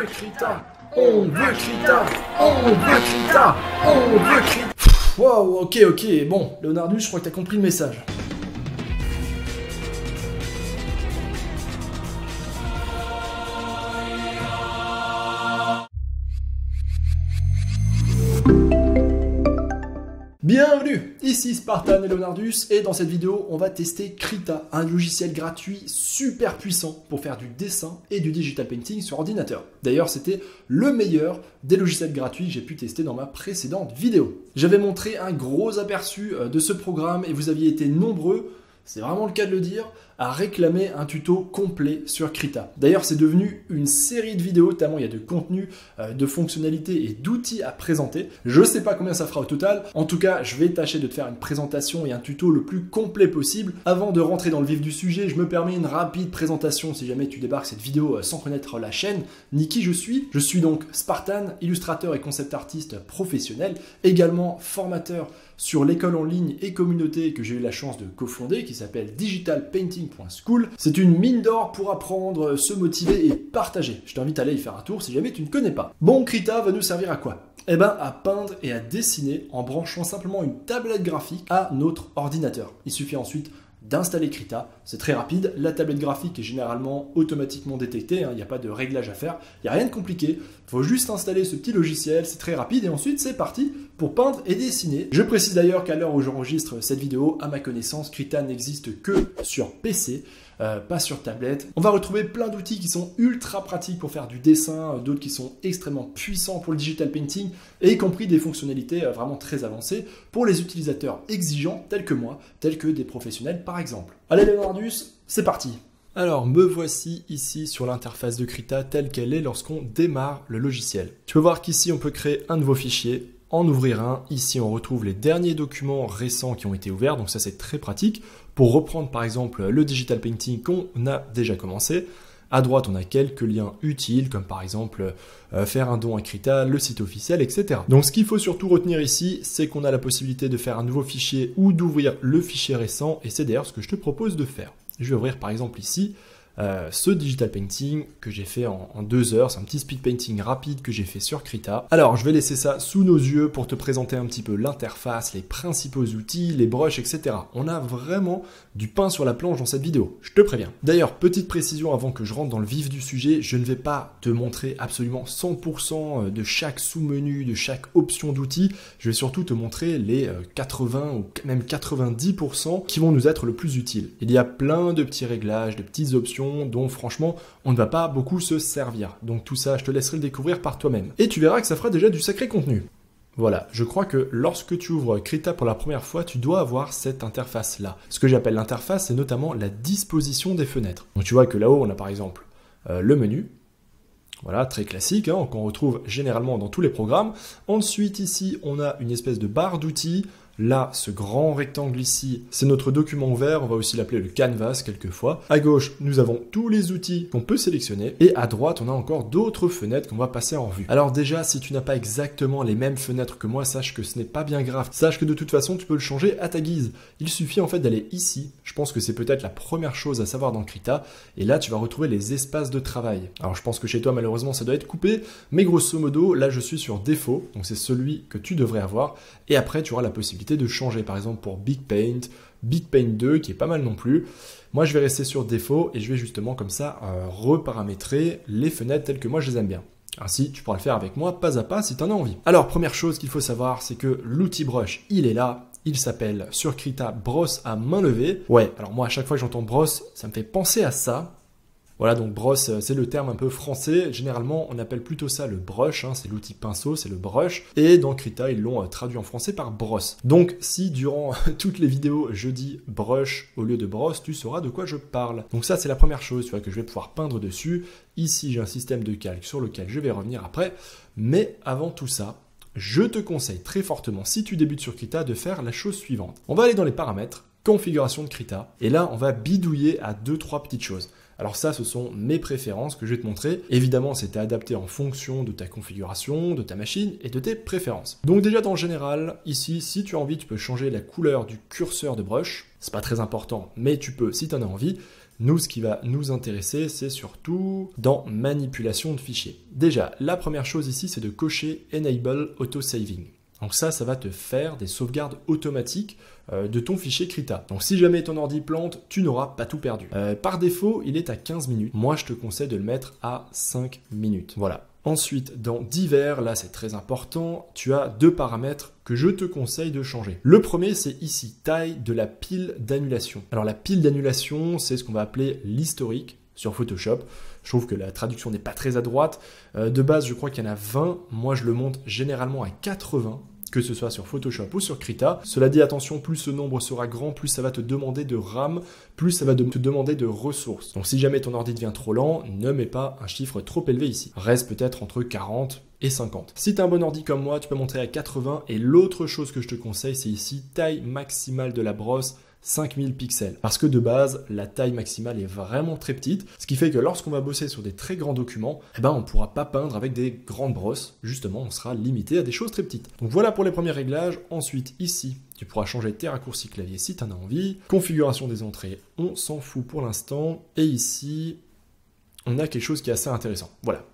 veut Krita On veut Krita On veut Krita On veut Krita Wow, ok, ok, bon, Leonardus, je crois que t'as compris le message. ici Spartan et Leonardus et dans cette vidéo on va tester Krita, un logiciel gratuit super puissant pour faire du dessin et du digital painting sur ordinateur. D'ailleurs c'était le meilleur des logiciels gratuits que j'ai pu tester dans ma précédente vidéo. J'avais montré un gros aperçu euh, de ce programme et vous aviez été nombreux c'est vraiment le cas de le dire, à réclamer un tuto complet sur Krita. D'ailleurs, c'est devenu une série de vidéos, tellement il y a de contenu, euh, de fonctionnalités et d'outils à présenter. Je sais pas combien ça fera au total. En tout cas, je vais tâcher de te faire une présentation et un tuto le plus complet possible. Avant de rentrer dans le vif du sujet, je me permets une rapide présentation si jamais tu débarques cette vidéo euh, sans connaître la chaîne, ni qui je suis. Je suis donc Spartan, illustrateur et concept artiste professionnel, également formateur sur l'école en ligne et communauté que j'ai eu la chance de cofonder qui s'appelle Digital Painting c'est une mine d'or pour apprendre, euh, se motiver et partager. Je t'invite à aller y faire un tour si jamais tu ne connais pas. Bon, Krita va nous servir à quoi eh ben, à peindre et à dessiner en branchant simplement une tablette graphique à notre ordinateur. Il suffit ensuite d'installer Krita. C'est très rapide, la tablette graphique est généralement automatiquement détectée, hein. il n'y a pas de réglage à faire, il n'y a rien de compliqué, il faut juste installer ce petit logiciel, c'est très rapide et ensuite c'est parti pour peindre et dessiner. Je précise d'ailleurs qu'à l'heure où j'enregistre cette vidéo, à ma connaissance, Krita n'existe que sur PC. Euh, pas sur tablette. On va retrouver plein d'outils qui sont ultra pratiques pour faire du dessin, euh, d'autres qui sont extrêmement puissants pour le digital painting, et y compris des fonctionnalités euh, vraiment très avancées pour les utilisateurs exigeants tels que moi, tels que des professionnels par exemple. Allez Leonardus, c'est parti alors, me voici ici sur l'interface de Krita telle qu'elle est lorsqu'on démarre le logiciel. Tu peux voir qu'ici, on peut créer un nouveau fichier, en ouvrir un. Ici, on retrouve les derniers documents récents qui ont été ouverts, donc ça c'est très pratique. Pour reprendre par exemple le digital painting qu'on a déjà commencé, à droite on a quelques liens utiles comme par exemple euh, faire un don à Krita, le site officiel, etc. Donc ce qu'il faut surtout retenir ici, c'est qu'on a la possibilité de faire un nouveau fichier ou d'ouvrir le fichier récent et c'est d'ailleurs ce que je te propose de faire. Je vais ouvrir par exemple ici euh, ce digital painting que j'ai fait en, en deux heures. C'est un petit speed painting rapide que j'ai fait sur Krita. Alors, je vais laisser ça sous nos yeux pour te présenter un petit peu l'interface, les principaux outils, les brushes, etc. On a vraiment du pain sur la planche dans cette vidéo, je te préviens. D'ailleurs, petite précision avant que je rentre dans le vif du sujet, je ne vais pas te montrer absolument 100% euh, de chaque sous-menu, de chaque option d'outil. Je vais surtout te montrer les 80 euh, ou même 90% qui vont nous être le plus utiles. Il y a plein de petits réglages, de petites options dont franchement on ne va pas beaucoup se servir. Donc tout ça, je te laisserai le découvrir par toi-même. Et tu verras que ça fera déjà du sacré contenu. Voilà, je crois que lorsque tu ouvres Krita pour la première fois, tu dois avoir cette interface-là. Ce que j'appelle l'interface, c'est notamment la disposition des fenêtres. Donc tu vois que là-haut, on a par exemple euh, le menu, voilà, très classique, hein, qu'on retrouve généralement dans tous les programmes. Ensuite, ici, on a une espèce de barre d'outils, Là, ce grand rectangle ici, c'est notre document vert, on va aussi l'appeler le canvas quelquefois. À gauche, nous avons tous les outils qu'on peut sélectionner et à droite, on a encore d'autres fenêtres qu'on va passer en revue. Alors déjà, si tu n'as pas exactement les mêmes fenêtres que moi, sache que ce n'est pas bien grave. Sache que de toute façon, tu peux le changer à ta guise. Il suffit en fait d'aller ici. Je pense que c'est peut-être la première chose à savoir dans Krita et là, tu vas retrouver les espaces de travail. Alors je pense que chez toi, malheureusement, ça doit être coupé, mais grosso modo, là, je suis sur défaut, donc c'est celui que tu devrais avoir et après, tu auras la possibilité de changer, par exemple pour Big Paint, Big Paint 2 qui est pas mal non plus. Moi je vais rester sur défaut et je vais justement comme ça euh, reparamétrer les fenêtres telles que moi je les aime bien. Ainsi, tu pourras le faire avec moi pas à pas si tu en as envie. Alors, première chose qu'il faut savoir, c'est que l'outil brush, il est là, il s'appelle sur Krita brosse à main levée. Ouais, alors moi à chaque fois que j'entends brosse, ça me fait penser à ça. Voilà, donc brosse, euh, c'est le terme un peu français. Généralement, on appelle plutôt ça le brush, hein, c'est l'outil pinceau, c'est le brush. Et dans Krita, ils l'ont euh, traduit en français par brosse. Donc, si durant toutes les vidéos, je dis brush au lieu de brosse, tu sauras de quoi je parle. Donc ça, c'est la première chose, tu vois, que je vais pouvoir peindre dessus. Ici, j'ai un système de calque sur lequel je vais revenir après. Mais avant tout ça, je te conseille très fortement, si tu débutes sur Krita, de faire la chose suivante. On va aller dans les paramètres, configuration de Krita, et là, on va bidouiller à deux, trois petites choses. Alors ça, ce sont mes préférences que je vais te montrer. Évidemment, c'est adapté en fonction de ta configuration, de ta machine et de tes préférences. Donc déjà, dans le général, ici, si tu as envie, tu peux changer la couleur du curseur de brush. C'est pas très important, mais tu peux, si tu en as envie, nous, ce qui va nous intéresser, c'est surtout dans manipulation de fichiers. Déjà, la première chose ici, c'est de cocher Enable Auto Saving. Donc ça, ça va te faire des sauvegardes automatiques euh, de ton fichier Krita. Donc si jamais ton ordi plante, tu n'auras pas tout perdu. Euh, par défaut, il est à 15 minutes. Moi, je te conseille de le mettre à 5 minutes. Voilà. Ensuite, dans divers, là c'est très important, tu as deux paramètres que je te conseille de changer. Le premier, c'est ici, taille de la pile d'annulation. Alors la pile d'annulation, c'est ce qu'on va appeler l'historique sur Photoshop. Je trouve que la traduction n'est pas très à droite. Euh, de base, je crois qu'il y en a 20. Moi, je le monte généralement à 80 que ce soit sur Photoshop ou sur Krita. Cela dit, attention, plus ce nombre sera grand, plus ça va te demander de RAM, plus ça va te demander de ressources. Donc si jamais ton ordi devient trop lent, ne mets pas un chiffre trop élevé ici. Reste peut-être entre 40 et 50. Si tu as un bon ordi comme moi, tu peux monter à 80 et l'autre chose que je te conseille, c'est ici taille maximale de la brosse 5000 pixels. Parce que de base, la taille maximale est vraiment très petite, ce qui fait que lorsqu'on va bosser sur des très grands documents, eh ben on ne pourra pas peindre avec des grandes brosses, justement on sera limité à des choses très petites. Donc voilà pour les premiers réglages, ensuite ici, tu pourras changer tes raccourcis clavier si tu en as envie. Configuration des entrées, on s'en fout pour l'instant. Et ici, on a quelque chose qui est assez intéressant. Voilà.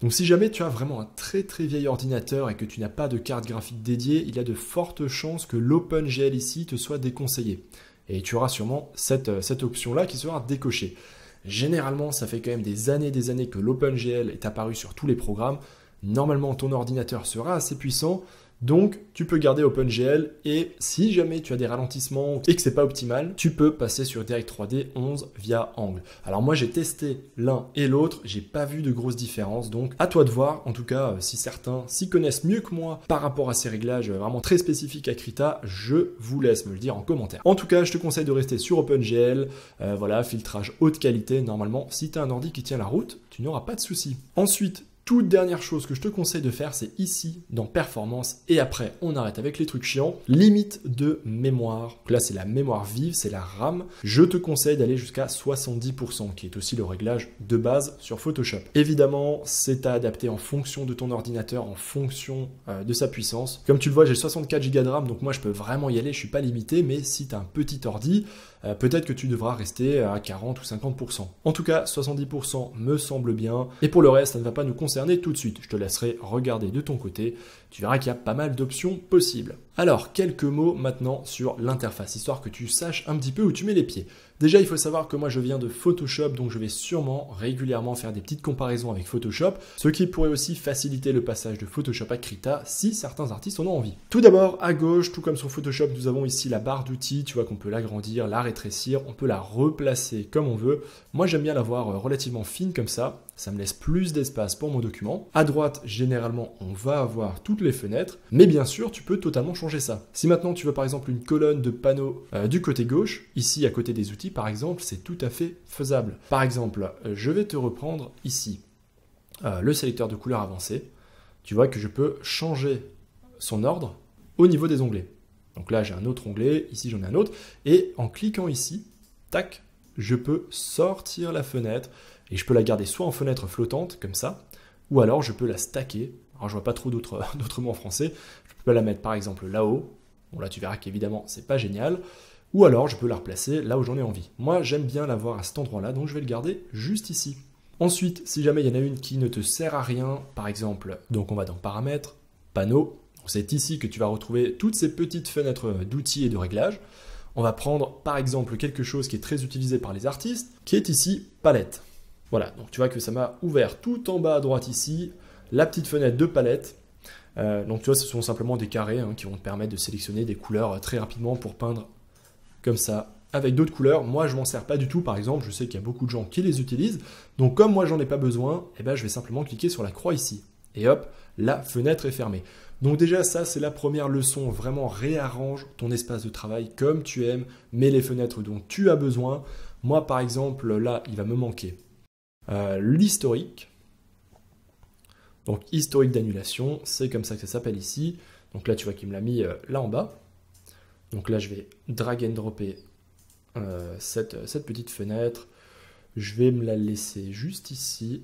Donc si jamais tu as vraiment un très très vieil ordinateur et que tu n'as pas de carte graphique dédiée, il y a de fortes chances que l'OpenGL ici te soit déconseillé et tu auras sûrement euh, cette, option-là qui sera décochée. Généralement, ça fait quand même des années et des années que l'OpenGL est apparu sur tous les programmes. Normalement, ton ordinateur sera assez puissant. Donc, tu peux garder OpenGL et si jamais tu as des ralentissements et que c'est pas optimal, tu peux passer sur Direct3D 11 via Angle. Alors moi, j'ai testé l'un et l'autre, j'ai pas vu de grosses différences, donc à toi de voir. En tout cas, euh, si certains s'y connaissent mieux que moi par rapport à ces réglages euh, vraiment très spécifiques à Krita, je vous laisse me le dire en commentaire. En tout cas, je te conseille de rester sur OpenGL, euh, voilà, filtrage haute qualité. Normalement, si tu as un ordi qui tient la route, tu n'auras pas de soucis. Ensuite, toute dernière chose que je te conseille de faire, c'est ici, dans performance, et après, on arrête avec les trucs chiants. Limite de mémoire. Là, c'est la mémoire vive, c'est la RAM. Je te conseille d'aller jusqu'à 70%, qui est aussi le réglage de base sur Photoshop. Évidemment, c'est à adapter en fonction de ton ordinateur, en fonction euh, de sa puissance. Comme tu le vois, j'ai 64 Go de RAM, donc moi, je peux vraiment y aller, je suis pas limité, mais si tu as un petit ordi, euh, peut-être que tu devras rester à 40 ou 50%. En tout cas, 70% me semble bien. Et pour le reste, ça ne va pas nous concerner tout de suite. Je te laisserai regarder de ton côté. Tu verras qu'il y a pas mal d'options possibles. Alors, quelques mots maintenant sur l'interface, histoire que tu saches un petit peu où tu mets les pieds. Déjà, il faut savoir que moi, je viens de Photoshop, donc je vais sûrement régulièrement faire des petites comparaisons avec Photoshop, ce qui pourrait aussi faciliter le passage de Photoshop à Krita si certains artistes en ont envie. Tout d'abord, à gauche, tout comme sur Photoshop, nous avons ici la barre d'outils, tu vois qu'on peut l'agrandir, la rétrécir, on peut la replacer comme on veut. Moi, j'aime bien l'avoir euh, relativement fine comme ça, ça me laisse plus d'espace pour mon document. À droite, généralement, on va avoir toutes les fenêtres, mais bien sûr, tu peux totalement changer ça. Si maintenant tu veux par exemple une colonne de panneaux euh, du côté gauche, ici à côté des outils par exemple, c'est tout à fait faisable. Par exemple, euh, je vais te reprendre ici euh, le sélecteur de couleurs avancé. Tu vois que je peux changer son ordre au niveau des onglets. Donc là, j'ai un autre onglet, ici j'en ai un autre, et en cliquant ici, tac, je peux sortir la fenêtre, et je peux la garder soit en fenêtre flottante, comme ça, ou alors je peux la stacker. Alors je vois pas trop d'autres mots en français. Je peux la mettre par exemple là-haut. Bon là tu verras qu'évidemment c'est pas génial. Ou alors je peux la replacer là où j'en ai envie. Moi j'aime bien l'avoir à cet endroit-là, donc je vais le garder juste ici. Ensuite, si jamais il y en a une qui ne te sert à rien, par exemple, donc on va dans paramètres, panneaux, c'est ici que tu vas retrouver toutes ces petites fenêtres d'outils et de réglages. On va prendre par exemple quelque chose qui est très utilisé par les artistes, qui est ici palette. Voilà, donc tu vois que ça m'a ouvert tout en bas à droite ici, la petite fenêtre de palette. Euh, donc tu vois, ce sont simplement des carrés hein, qui vont te permettre de sélectionner des couleurs euh, très rapidement pour peindre comme ça avec d'autres couleurs. Moi, je m'en sers pas du tout, par exemple. Je sais qu'il y a beaucoup de gens qui les utilisent. Donc, comme moi, j'en ai pas besoin, eh ben, je vais simplement cliquer sur la croix ici. Et hop, la fenêtre est fermée. Donc déjà, ça, c'est la première leçon. Vraiment, réarrange ton espace de travail comme tu aimes. Mets les fenêtres dont tu as besoin. Moi, par exemple, là, il va me manquer euh, l'historique. Donc historique d'annulation, c'est comme ça que ça s'appelle ici. Donc là, tu vois qu'il me l'a mis euh, là en bas. Donc là, je vais drag and dropper euh, cette, cette, petite fenêtre. Je vais me la laisser juste ici.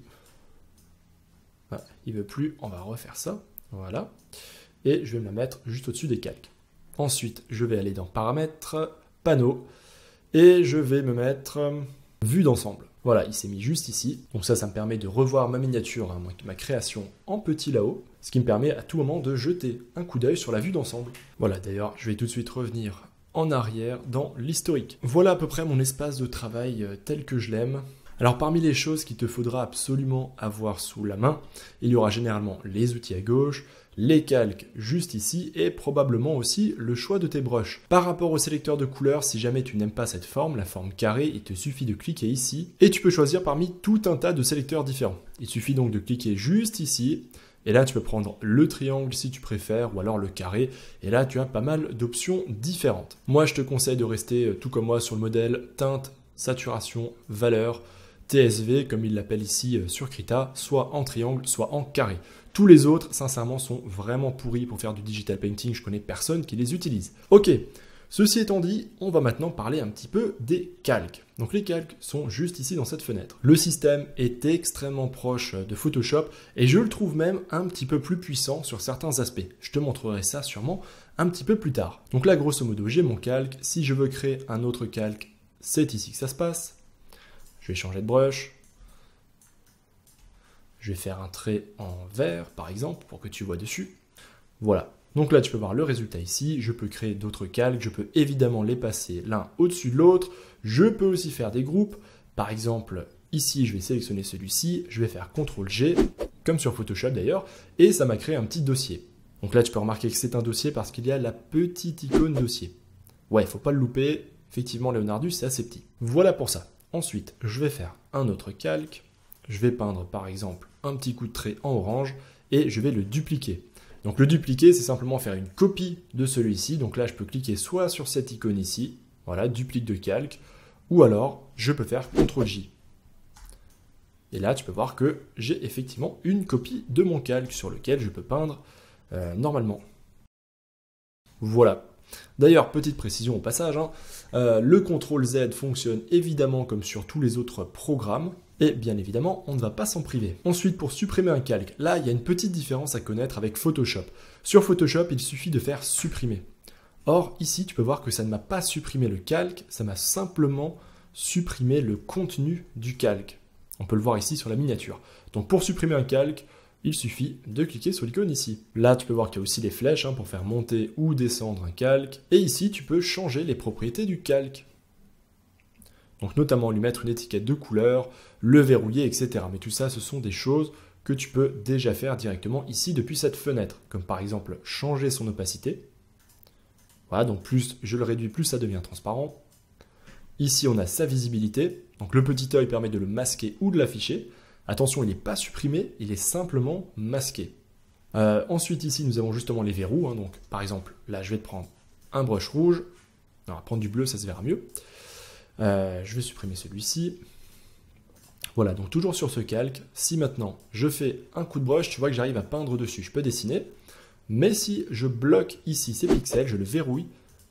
Ah, il veut plus, on va refaire ça. Voilà. Et je vais me la mettre juste au-dessus des calques. Ensuite, je vais aller dans paramètres, panneau, et je vais me mettre vue d'ensemble. Voilà, il s'est mis juste ici. Donc ça, ça me permet de revoir ma miniature, hein, ma création en petit là-haut, ce qui me permet à tout moment de jeter un coup d'œil sur la vue d'ensemble. Voilà, d'ailleurs, je vais tout de suite revenir en arrière dans l'historique. Voilà à peu près mon espace de travail euh, tel que je l'aime. Alors parmi les choses qu'il te faudra absolument avoir sous la main, il y aura généralement les outils à gauche, les calques juste ici et probablement aussi le choix de tes brushes. Par rapport au sélecteur de couleurs, si jamais tu n'aimes pas cette forme, la forme carrée, il te suffit de cliquer ici et tu peux choisir parmi tout un tas de sélecteurs différents. Il suffit donc de cliquer juste ici et là, tu peux prendre le triangle si tu préfères, ou alors le carré. Et là, tu as pas mal d'options différentes. Moi, je te conseille de rester euh, tout comme moi sur le modèle teinte, saturation, valeur, TSV, comme il l'appelle ici euh, sur Krita, soit en triangle, soit en carré. Tous les autres, sincèrement, sont vraiment pourris pour faire du digital painting. Je connais personne qui les utilise. Ok, Ceci étant dit, on va maintenant parler un petit peu des calques. Donc les calques sont juste ici dans cette fenêtre. Le système est extrêmement proche euh, de Photoshop et je le trouve même un petit peu plus puissant sur certains aspects. Je te montrerai ça sûrement un petit peu plus tard. Donc là, grosso modo, j'ai mon calque. Si je veux créer un autre calque, c'est ici que ça se passe. Je vais changer de brush. Je vais faire un trait en vert, par exemple, pour que tu vois dessus. Voilà. Donc là, tu peux voir le résultat ici. Je peux créer d'autres calques. Je peux évidemment les passer l'un au-dessus de l'autre. Je peux aussi faire des groupes. Par exemple, ici, je vais sélectionner celui-ci. Je vais faire CTRL-G, comme sur Photoshop d'ailleurs. Et ça m'a créé un petit dossier. Donc là, tu peux remarquer que c'est un dossier parce qu'il y a la petite icône dossier. Ouais, il faut pas le louper. Effectivement, Léonardus, c'est assez petit. Voilà pour ça. Ensuite, je vais faire un autre calque. Je vais peindre par exemple un petit coup de trait en orange et je vais le dupliquer. Donc le dupliquer, c'est simplement faire une copie de celui-ci. Donc là, je peux cliquer soit sur cette icône ici, voilà, duplique de calque, ou alors je peux faire CTRL-J. Et là, tu peux voir que j'ai effectivement une copie de mon calque sur lequel je peux peindre euh, normalement. Voilà. D'ailleurs, petite précision au passage, hein, euh, le contrôle Z fonctionne évidemment comme sur tous les autres programmes. Et bien évidemment, on ne va pas s'en priver. Ensuite, pour supprimer un calque, là, il y a une petite différence à connaître avec Photoshop. Sur Photoshop, il suffit de faire supprimer. Or, ici, tu peux voir que ça ne m'a pas supprimé le calque, ça m'a simplement supprimé le contenu du calque. On peut le voir ici sur la miniature. Donc, pour supprimer un calque, il suffit de cliquer sur l'icône ici. Là, tu peux voir qu'il y a aussi des flèches hein, pour faire monter ou descendre un calque. Et ici, tu peux changer les propriétés du calque. Donc notamment lui mettre une étiquette de couleur, le verrouiller, etc. Mais tout ça, ce sont des choses que tu peux déjà faire directement ici depuis cette fenêtre. Comme par exemple changer son opacité. Voilà, donc plus je le réduis, plus ça devient transparent. Ici, on a sa visibilité. Donc le petit œil permet de le masquer ou de l'afficher. Attention, il n'est pas supprimé, il est simplement masqué. Euh, ensuite, ici, nous avons justement les verrous. Hein. donc, par exemple, là, je vais te prendre un brush rouge. prendre du bleu, ça se verra mieux. Euh, je vais supprimer celui-ci. Voilà, donc toujours sur ce calque, si maintenant je fais un coup de brush, tu vois que j'arrive à peindre dessus, je peux dessiner. Mais si je bloque ici ces pixels, je le verrouille,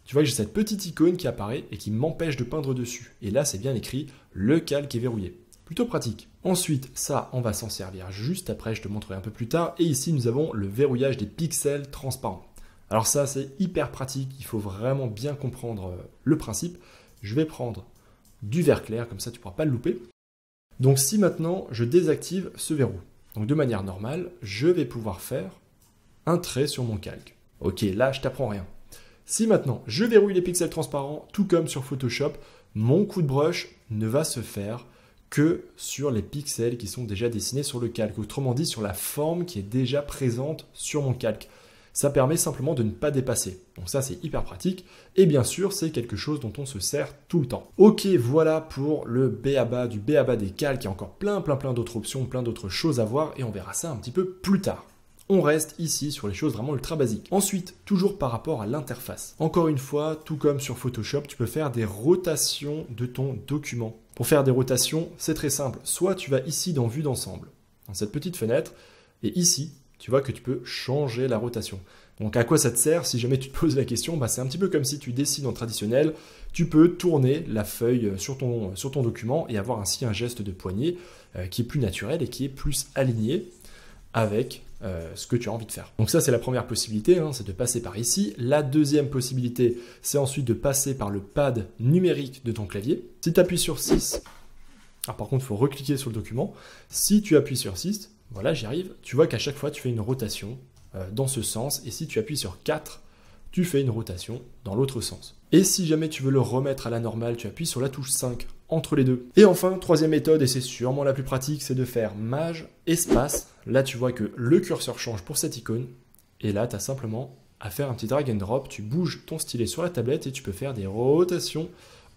tu vois que j'ai cette petite icône qui apparaît et qui m'empêche de peindre dessus. Et là, c'est bien écrit, le calque est verrouillé plutôt pratique. Ensuite, ça, on va s'en servir juste après, je te montrerai un peu plus tard. Et ici, nous avons le verrouillage des pixels transparents. Alors ça, c'est hyper pratique, il faut vraiment bien comprendre euh, le principe. Je vais prendre du vert clair, comme ça tu ne pourras pas le louper. Donc si maintenant je désactive ce verrou, donc de manière normale, je vais pouvoir faire un trait sur mon calque. Ok, là je t'apprends rien. Si maintenant je verrouille les pixels transparents, tout comme sur Photoshop, mon coup de brush ne va se faire que sur les pixels qui sont déjà dessinés sur le calque, autrement dit sur la forme qui est déjà présente sur mon calque. Ça permet simplement de ne pas dépasser. Donc ça c'est hyper pratique et bien sûr c'est quelque chose dont on se sert tout le temps. Ok voilà pour le BABA, du BABA des calques, il y a encore plein plein plein d'autres options, plein d'autres choses à voir et on verra ça un petit peu plus tard. On reste ici sur les choses vraiment ultra basiques. Ensuite, toujours par rapport à l'interface. Encore une fois, tout comme sur Photoshop, tu peux faire des rotations de ton document pour faire des rotations, c'est très simple. Soit tu vas ici dans Vue d'ensemble, dans cette petite fenêtre, et ici, tu vois que tu peux changer la rotation. Donc à quoi ça te sert Si jamais tu te poses la question, bah, c'est un petit peu comme si tu décides en traditionnel, tu peux tourner la feuille sur ton, sur ton document et avoir ainsi un geste de poignée euh, qui est plus naturel et qui est plus aligné avec euh, ce que tu as envie de faire. Donc ça c'est la première possibilité, hein, c'est de passer par ici. La deuxième possibilité, c'est ensuite de passer par le pad numérique de ton clavier. Si tu appuies sur 6, alors par contre il faut recliquer sur le document, si tu appuies sur 6, voilà j'y arrive, tu vois qu'à chaque fois tu fais une rotation euh, dans ce sens, et si tu appuies sur 4, tu fais une rotation dans l'autre sens. Et si jamais tu veux le remettre à la normale, tu appuies sur la touche 5 les deux. Et enfin, troisième méthode, et c'est sûrement la plus pratique, c'est de faire mage, espace. Là, tu vois que le curseur change pour cette icône. Et là, tu as simplement à faire un petit drag and drop. Tu bouges ton stylet sur la tablette et tu peux faire des rotations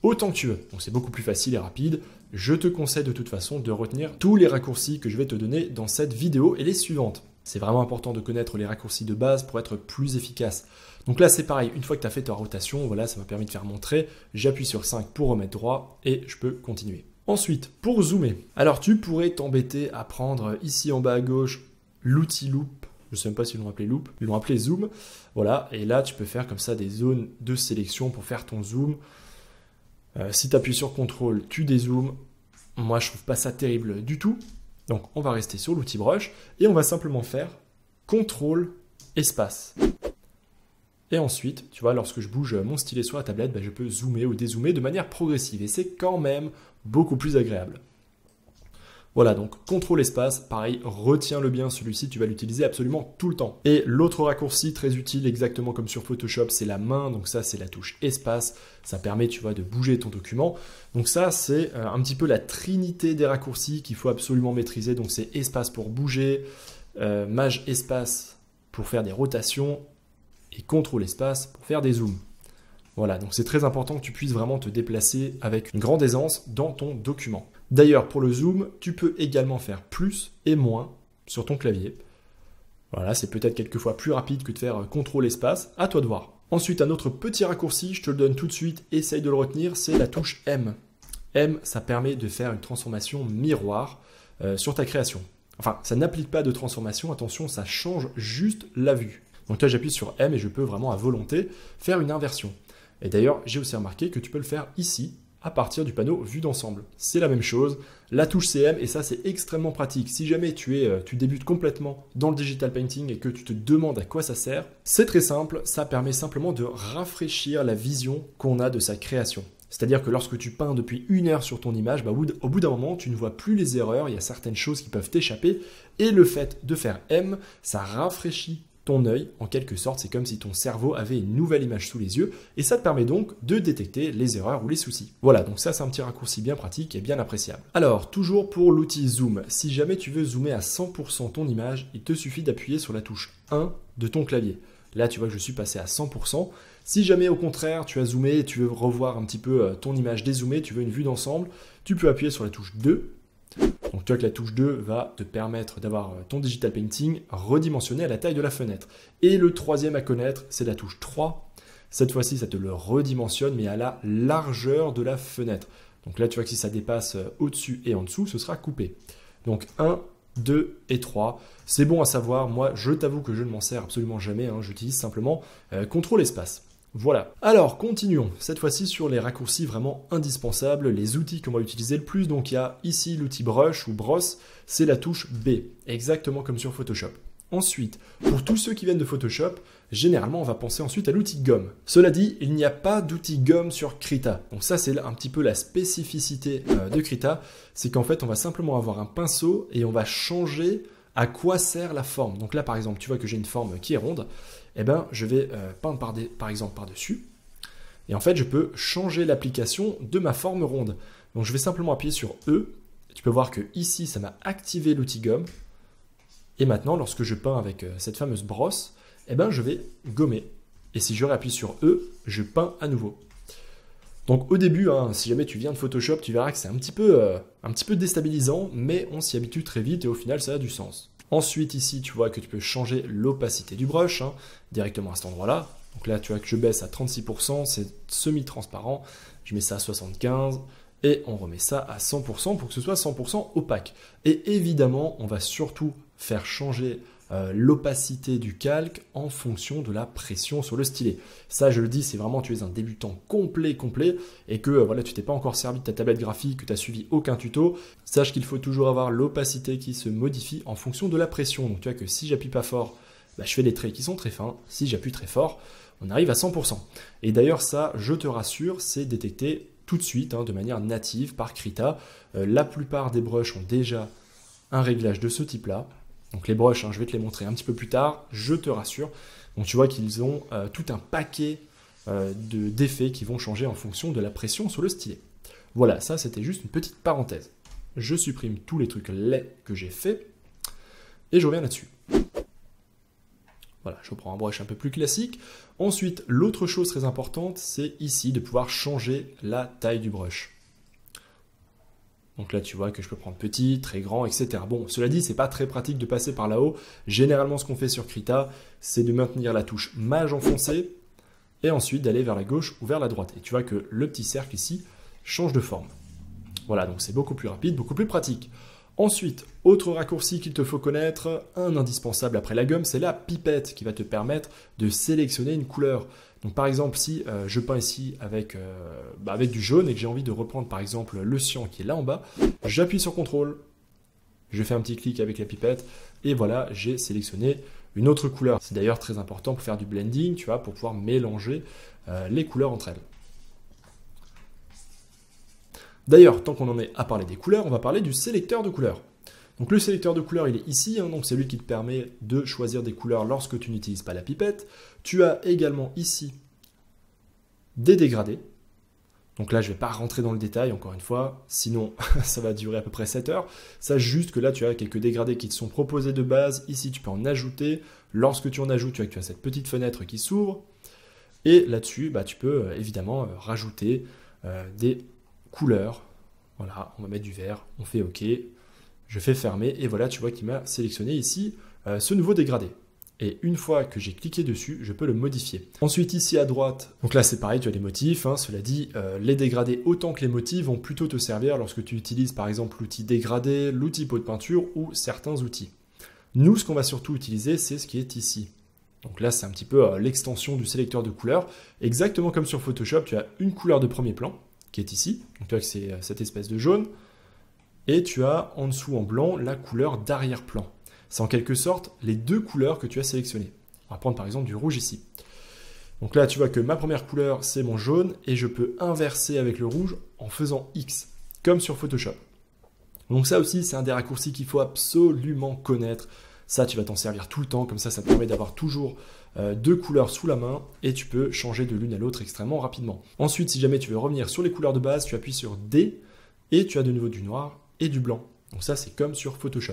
autant que tu veux. Donc c'est beaucoup plus facile et rapide. Je te conseille de toute façon de retenir tous les raccourcis que je vais te donner dans cette vidéo et les suivantes. C'est vraiment important de connaître les raccourcis de base pour être plus efficace. Donc là, c'est pareil, une fois que tu as fait ta rotation, voilà, ça m'a permis de faire montrer. j'appuie sur 5 pour remettre droit et je peux continuer. Ensuite, pour zoomer, alors tu pourrais t'embêter à prendre ici en bas à gauche l'outil loop je ne sais même pas s'ils l'ont appelé loop, ils l'ont appelé zoom. Voilà, et là tu peux faire comme ça des zones de sélection pour faire ton zoom. Euh, si tu appuies sur contrôle, tu dézooms. Moi je trouve pas ça terrible du tout. Donc on va rester sur l'outil brush et on va simplement faire contrôle espace. Et ensuite, tu vois, lorsque je bouge mon stylet sur la tablette, ben, je peux zoomer ou dézoomer de manière progressive et c'est quand même beaucoup plus agréable. Voilà, donc contrôle espace, pareil, retiens-le bien celui-ci, tu vas l'utiliser absolument tout le temps. Et l'autre raccourci très utile, exactement comme sur Photoshop, c'est la main, donc ça c'est la touche espace, ça permet, tu vois, de bouger ton document. Donc ça, c'est euh, un petit peu la trinité des raccourcis qu'il faut absolument maîtriser, donc c'est espace pour bouger, euh, maj espace pour faire des rotations, et contrôle espace pour faire des zooms. Voilà, donc c'est très important que tu puisses vraiment te déplacer avec une grande aisance dans ton document. D'ailleurs, pour le zoom, tu peux également faire plus et moins sur ton clavier. Voilà, c'est peut-être quelquefois plus rapide que de faire euh, contrôle espace, à toi de voir. Ensuite, un autre petit raccourci, je te le donne tout de suite, essaye de le retenir, c'est la touche M. M, ça permet de faire une transformation miroir euh, sur ta création. Enfin, ça n'applique pas de transformation, attention, ça change juste la vue. Donc là, j'appuie sur M et je peux vraiment à volonté faire une inversion. Et d'ailleurs, j'ai aussi remarqué que tu peux le faire ici, à partir du panneau vue d'ensemble. C'est la même chose, la touche CM, et ça c'est extrêmement pratique. Si jamais tu, es, euh, tu débutes complètement dans le digital painting et que tu te demandes à quoi ça sert, c'est très simple, ça permet simplement de rafraîchir la vision qu'on a de sa création. C'est-à-dire que lorsque tu peins depuis une heure sur ton image, bah, au bout d'un moment, tu ne vois plus les erreurs, il y a certaines choses qui peuvent t'échapper, et le fait de faire M, ça rafraîchit ton œil, en quelque sorte, c'est comme si ton cerveau avait une nouvelle image sous les yeux, et ça te permet donc de détecter les erreurs ou les soucis. Voilà, donc ça c'est un petit raccourci bien pratique et bien appréciable. Alors, toujours pour l'outil Zoom, si jamais tu veux zoomer à 100% ton image, il te suffit d'appuyer sur la touche 1 de ton clavier. Là, tu vois que je suis passé à 100%. Si jamais, au contraire, tu as zoomé et tu veux revoir un petit peu euh, ton image dézoomée, tu veux une vue d'ensemble, tu peux appuyer sur la touche 2 donc tu vois que la touche 2 va te permettre d'avoir euh, ton digital painting redimensionné à la taille de la fenêtre. Et le troisième à connaître, c'est la touche 3. Cette fois-ci, ça te le redimensionne, mais à la largeur de la fenêtre. Donc là, tu vois que si ça dépasse euh, au-dessus et en dessous, ce sera coupé. Donc 1, 2 et 3. C'est bon à savoir, moi je t'avoue que je ne m'en sers absolument jamais, hein. j'utilise simplement euh, contrôle espace. Voilà. Alors, continuons. Cette fois-ci sur les raccourcis vraiment indispensables, les outils qu'on va utiliser le plus. Donc, il y a ici l'outil brush ou brosse, c'est la touche B, exactement comme sur Photoshop. Ensuite, pour tous ceux qui viennent de Photoshop, généralement on va penser ensuite à l'outil gomme. Cela dit, il n'y a pas d'outil gomme sur Krita. Donc ça c'est un petit peu la spécificité euh, de Krita, c'est qu'en fait on va simplement avoir un pinceau et on va changer à quoi sert la forme. Donc là par exemple tu vois que j'ai une forme qui est ronde eh ben, je vais euh, peindre par, par exemple par-dessus. Et en fait, je peux changer l'application de ma forme ronde. Donc je vais simplement appuyer sur E. Tu peux voir que ici, ça m'a activé l'outil gomme. Et maintenant, lorsque je peins avec euh, cette fameuse brosse, eh ben, je vais gommer. Et si je réappuie sur E, je peins à nouveau. Donc au début, hein, si jamais tu viens de Photoshop, tu verras que c'est un, petit peu, euh, un petit peu déstabilisant, mais on s'y habitue très vite et au final, ça a du sens. Ensuite, ici, tu vois que tu peux changer l'opacité du brush. Hein directement à cet endroit-là. Donc là, tu vois que je baisse à 36%, c'est semi-transparent. Je mets ça à 75 et on remet ça à 100% pour que ce soit 100% opaque. Et évidemment, on va surtout faire changer euh, l'opacité du calque en fonction de la pression sur le stylet. Ça, je le dis, c'est vraiment tu es un débutant complet, complet, et que euh, voilà, tu t'es pas encore servi de ta tablette graphique, que tu n'as suivi aucun tuto. Sache qu'il faut toujours avoir l'opacité qui se modifie en fonction de la pression. Donc tu vois que si j'appuie pas fort, bah, je fais des traits qui sont très fins. Si j'appuie très fort, on arrive à 100%. Et d'ailleurs, ça, je te rassure, c'est détecté tout de suite, hein, de manière native, par Krita. Euh, la plupart des brushes ont déjà un réglage de ce type-là. Donc les brushes, hein, je vais te les montrer un petit peu plus tard, je te rassure. Donc tu vois qu'ils ont euh, tout un paquet euh, d'effets qui vont changer en fonction de la pression sur le stylet. Voilà, ça c'était juste une petite parenthèse. Je supprime tous les trucs laids que j'ai fait et je reviens là-dessus. Voilà, je prends un brush un peu plus classique. Ensuite, l'autre chose très importante, c'est ici de pouvoir changer la taille du brush. Donc là, tu vois que je peux prendre petit, très grand, etc. Bon, cela dit, c'est pas très pratique de passer par là-haut. Généralement, ce qu'on fait sur Krita, c'est de maintenir la touche mage enfoncée et ensuite d'aller vers la gauche ou vers la droite. Et tu vois que le petit cercle ici change de forme. Voilà, donc c'est beaucoup plus rapide, beaucoup plus pratique. Ensuite, autre raccourci qu'il te faut connaître, un indispensable après la gomme, c'est la pipette qui va te permettre de sélectionner une couleur. Donc par exemple, si euh, je peins ici avec, euh, bah, avec du jaune et que j'ai envie de reprendre par exemple le cyan qui est là en bas, j'appuie sur CTRL, je fais un petit clic avec la pipette et voilà, j'ai sélectionné une autre couleur. C'est d'ailleurs très important pour faire du blending, tu vois, pour pouvoir mélanger euh, les couleurs entre elles. D'ailleurs, tant qu'on en est à parler des couleurs, on va parler du sélecteur de couleurs. Donc le sélecteur de couleurs, il est ici, hein, donc c'est lui qui te permet de choisir des couleurs lorsque tu n'utilises pas la pipette. Tu as également ici des dégradés. Donc là, je ne vais pas rentrer dans le détail, encore une fois, sinon ça va durer à peu près 7 heures. Sache juste que là, tu as quelques dégradés qui te sont proposés de base. Ici, tu peux en ajouter. Lorsque tu en ajoutes, tu as, cette petite fenêtre qui s'ouvre. Et là-dessus, bah, tu peux euh, évidemment euh, rajouter euh, des couleur. Voilà, on va mettre du vert, on fait OK, je fais fermer et voilà, tu vois qu'il m'a sélectionné ici euh, ce nouveau dégradé. Et une fois que j'ai cliqué dessus, je peux le modifier. Ensuite, ici à droite, donc là c'est pareil, tu as les motifs. Hein, cela dit, euh, les dégradés autant que les motifs vont plutôt te servir lorsque tu utilises par exemple l'outil dégradé, l'outil pot de peinture ou certains outils. Nous, ce qu'on va surtout utiliser, c'est ce qui est ici. Donc là, c'est un petit peu euh, l'extension du sélecteur de couleurs. Exactement comme sur Photoshop, tu as une couleur de premier plan, qui est ici. Donc tu vois que c'est euh, cette espèce de jaune. Et tu as en dessous en blanc la couleur d'arrière-plan. C'est en quelque sorte les deux couleurs que tu as sélectionnées. On va prendre par exemple du rouge ici. Donc là, tu vois que ma première couleur, c'est mon jaune, et je peux inverser avec le rouge en faisant X, comme sur Photoshop. Donc ça aussi, c'est un des raccourcis qu'il faut absolument connaître ça, tu vas t'en servir tout le temps, comme ça, ça te permet d'avoir toujours euh, deux couleurs sous la main et tu peux changer de l'une à l'autre extrêmement rapidement. Ensuite, si jamais tu veux revenir sur les couleurs de base, tu appuies sur D et tu as de nouveau du noir et du blanc. Donc ça, c'est comme sur Photoshop.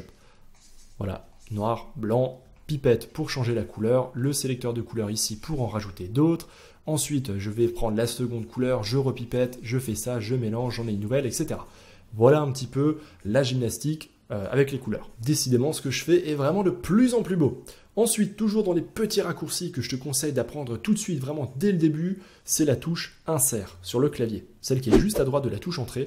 Voilà, noir, blanc, pipette pour changer la couleur, le sélecteur de couleur ici pour en rajouter d'autres. Ensuite, je vais prendre la seconde couleur, je repipette, je fais ça, je mélange, j'en ai une nouvelle, etc. Voilà un petit peu la gymnastique euh, avec les couleurs. Décidément, ce que je fais est vraiment de plus en plus beau. Ensuite, toujours dans les petits raccourcis que je te conseille d'apprendre tout de suite, vraiment dès le début, c'est la touche insert sur le clavier, celle qui est juste à droite de la touche entrée.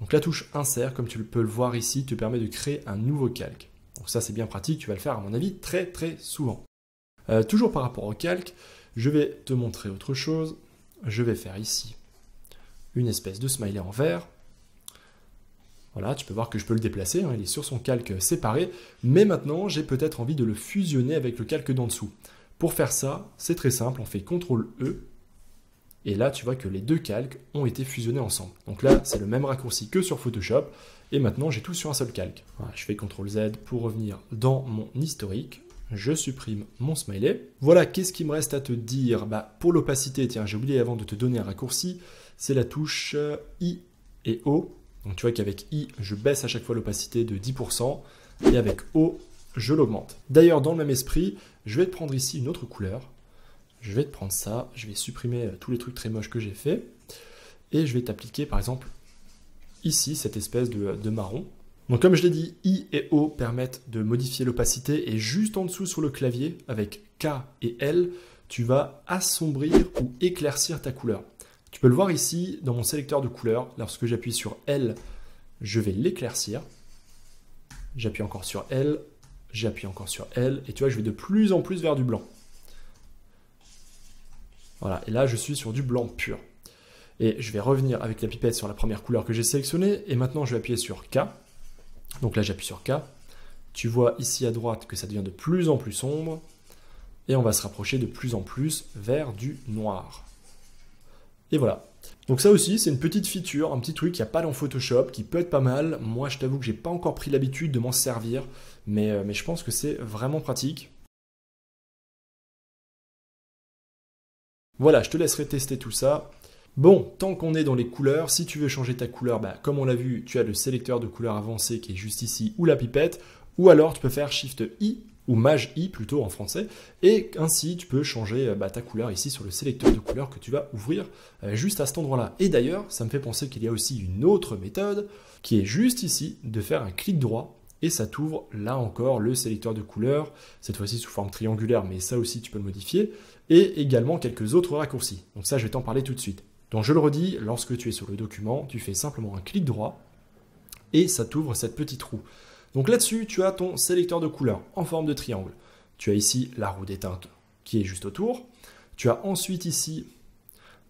Donc la touche insert, comme tu peux le voir ici, te permet de créer un nouveau calque. Donc ça c'est bien pratique, tu vas le faire à mon avis très très souvent. Euh, toujours par rapport au calque, je vais te montrer autre chose. Je vais faire ici une espèce de smiley en vert. Voilà, tu peux voir que je peux le déplacer, hein, il est sur son calque séparé, mais maintenant j'ai peut-être envie de le fusionner avec le calque d'en dessous. Pour faire ça, c'est très simple, on fait CTRL E, et là tu vois que les deux calques ont été fusionnés ensemble. Donc là, c'est le même raccourci que sur Photoshop, et maintenant j'ai tout sur un seul calque. je fais CTRL Z pour revenir dans mon historique, je supprime mon smiley. Voilà, qu'est-ce qui me reste à te dire bah, Pour l'opacité, tiens, j'ai oublié avant de te donner un raccourci, c'est la touche euh, I et O donc tu vois qu'avec I, je baisse à chaque fois l'opacité de 10%, et avec O, je l'augmente. D'ailleurs, dans le même esprit, je vais te prendre ici une autre couleur. Je vais te prendre ça, je vais supprimer euh, tous les trucs très moches que j'ai fait, et je vais t'appliquer par exemple ici cette espèce de, de marron. Donc comme je l'ai dit, I et O permettent de modifier l'opacité, et juste en dessous sur le clavier, avec K et L, tu vas assombrir ou éclaircir ta couleur. Tu peux le voir ici dans mon sélecteur de couleurs. Lorsque j'appuie sur L, je vais l'éclaircir. J'appuie encore sur L, j'appuie encore sur L, et tu vois, je vais de plus en plus vers du blanc. Voilà, et là, je suis sur du blanc pur. Et je vais revenir avec la pipette sur la première couleur que j'ai sélectionnée, et maintenant, je vais appuyer sur K. Donc là, j'appuie sur K. Tu vois ici à droite que ça devient de plus en plus sombre, et on va se rapprocher de plus en plus vers du noir. Et voilà. Donc ça aussi, c'est une petite feature, un petit truc qui n'y a pas dans Photoshop, qui peut être pas mal. Moi, je t'avoue que j'ai pas encore pris l'habitude de m'en servir, mais, euh, mais je pense que c'est vraiment pratique. Voilà, je te laisserai tester tout ça. Bon, tant qu'on est dans les couleurs, si tu veux changer ta couleur, bah, comme on l'a vu, tu as le sélecteur de couleurs avancé qui est juste ici, ou la pipette, ou alors tu peux faire Shift-I ou mage i plutôt en français, et ainsi tu peux changer euh, bah, ta couleur ici sur le sélecteur de couleur que tu vas ouvrir euh, juste à cet endroit-là. Et d'ailleurs, ça me fait penser qu'il y a aussi une autre méthode qui est juste ici de faire un clic droit et ça t'ouvre là encore le sélecteur de couleurs, cette fois-ci sous forme triangulaire, mais ça aussi tu peux le modifier, et également quelques autres raccourcis. Donc ça, je vais t'en parler tout de suite. Donc je le redis, lorsque tu es sur le document, tu fais simplement un clic droit et ça t'ouvre cette petite roue. Donc là-dessus, tu as ton sélecteur de couleurs en forme de triangle. Tu as ici la roue des teintes qui est juste autour. Tu as ensuite ici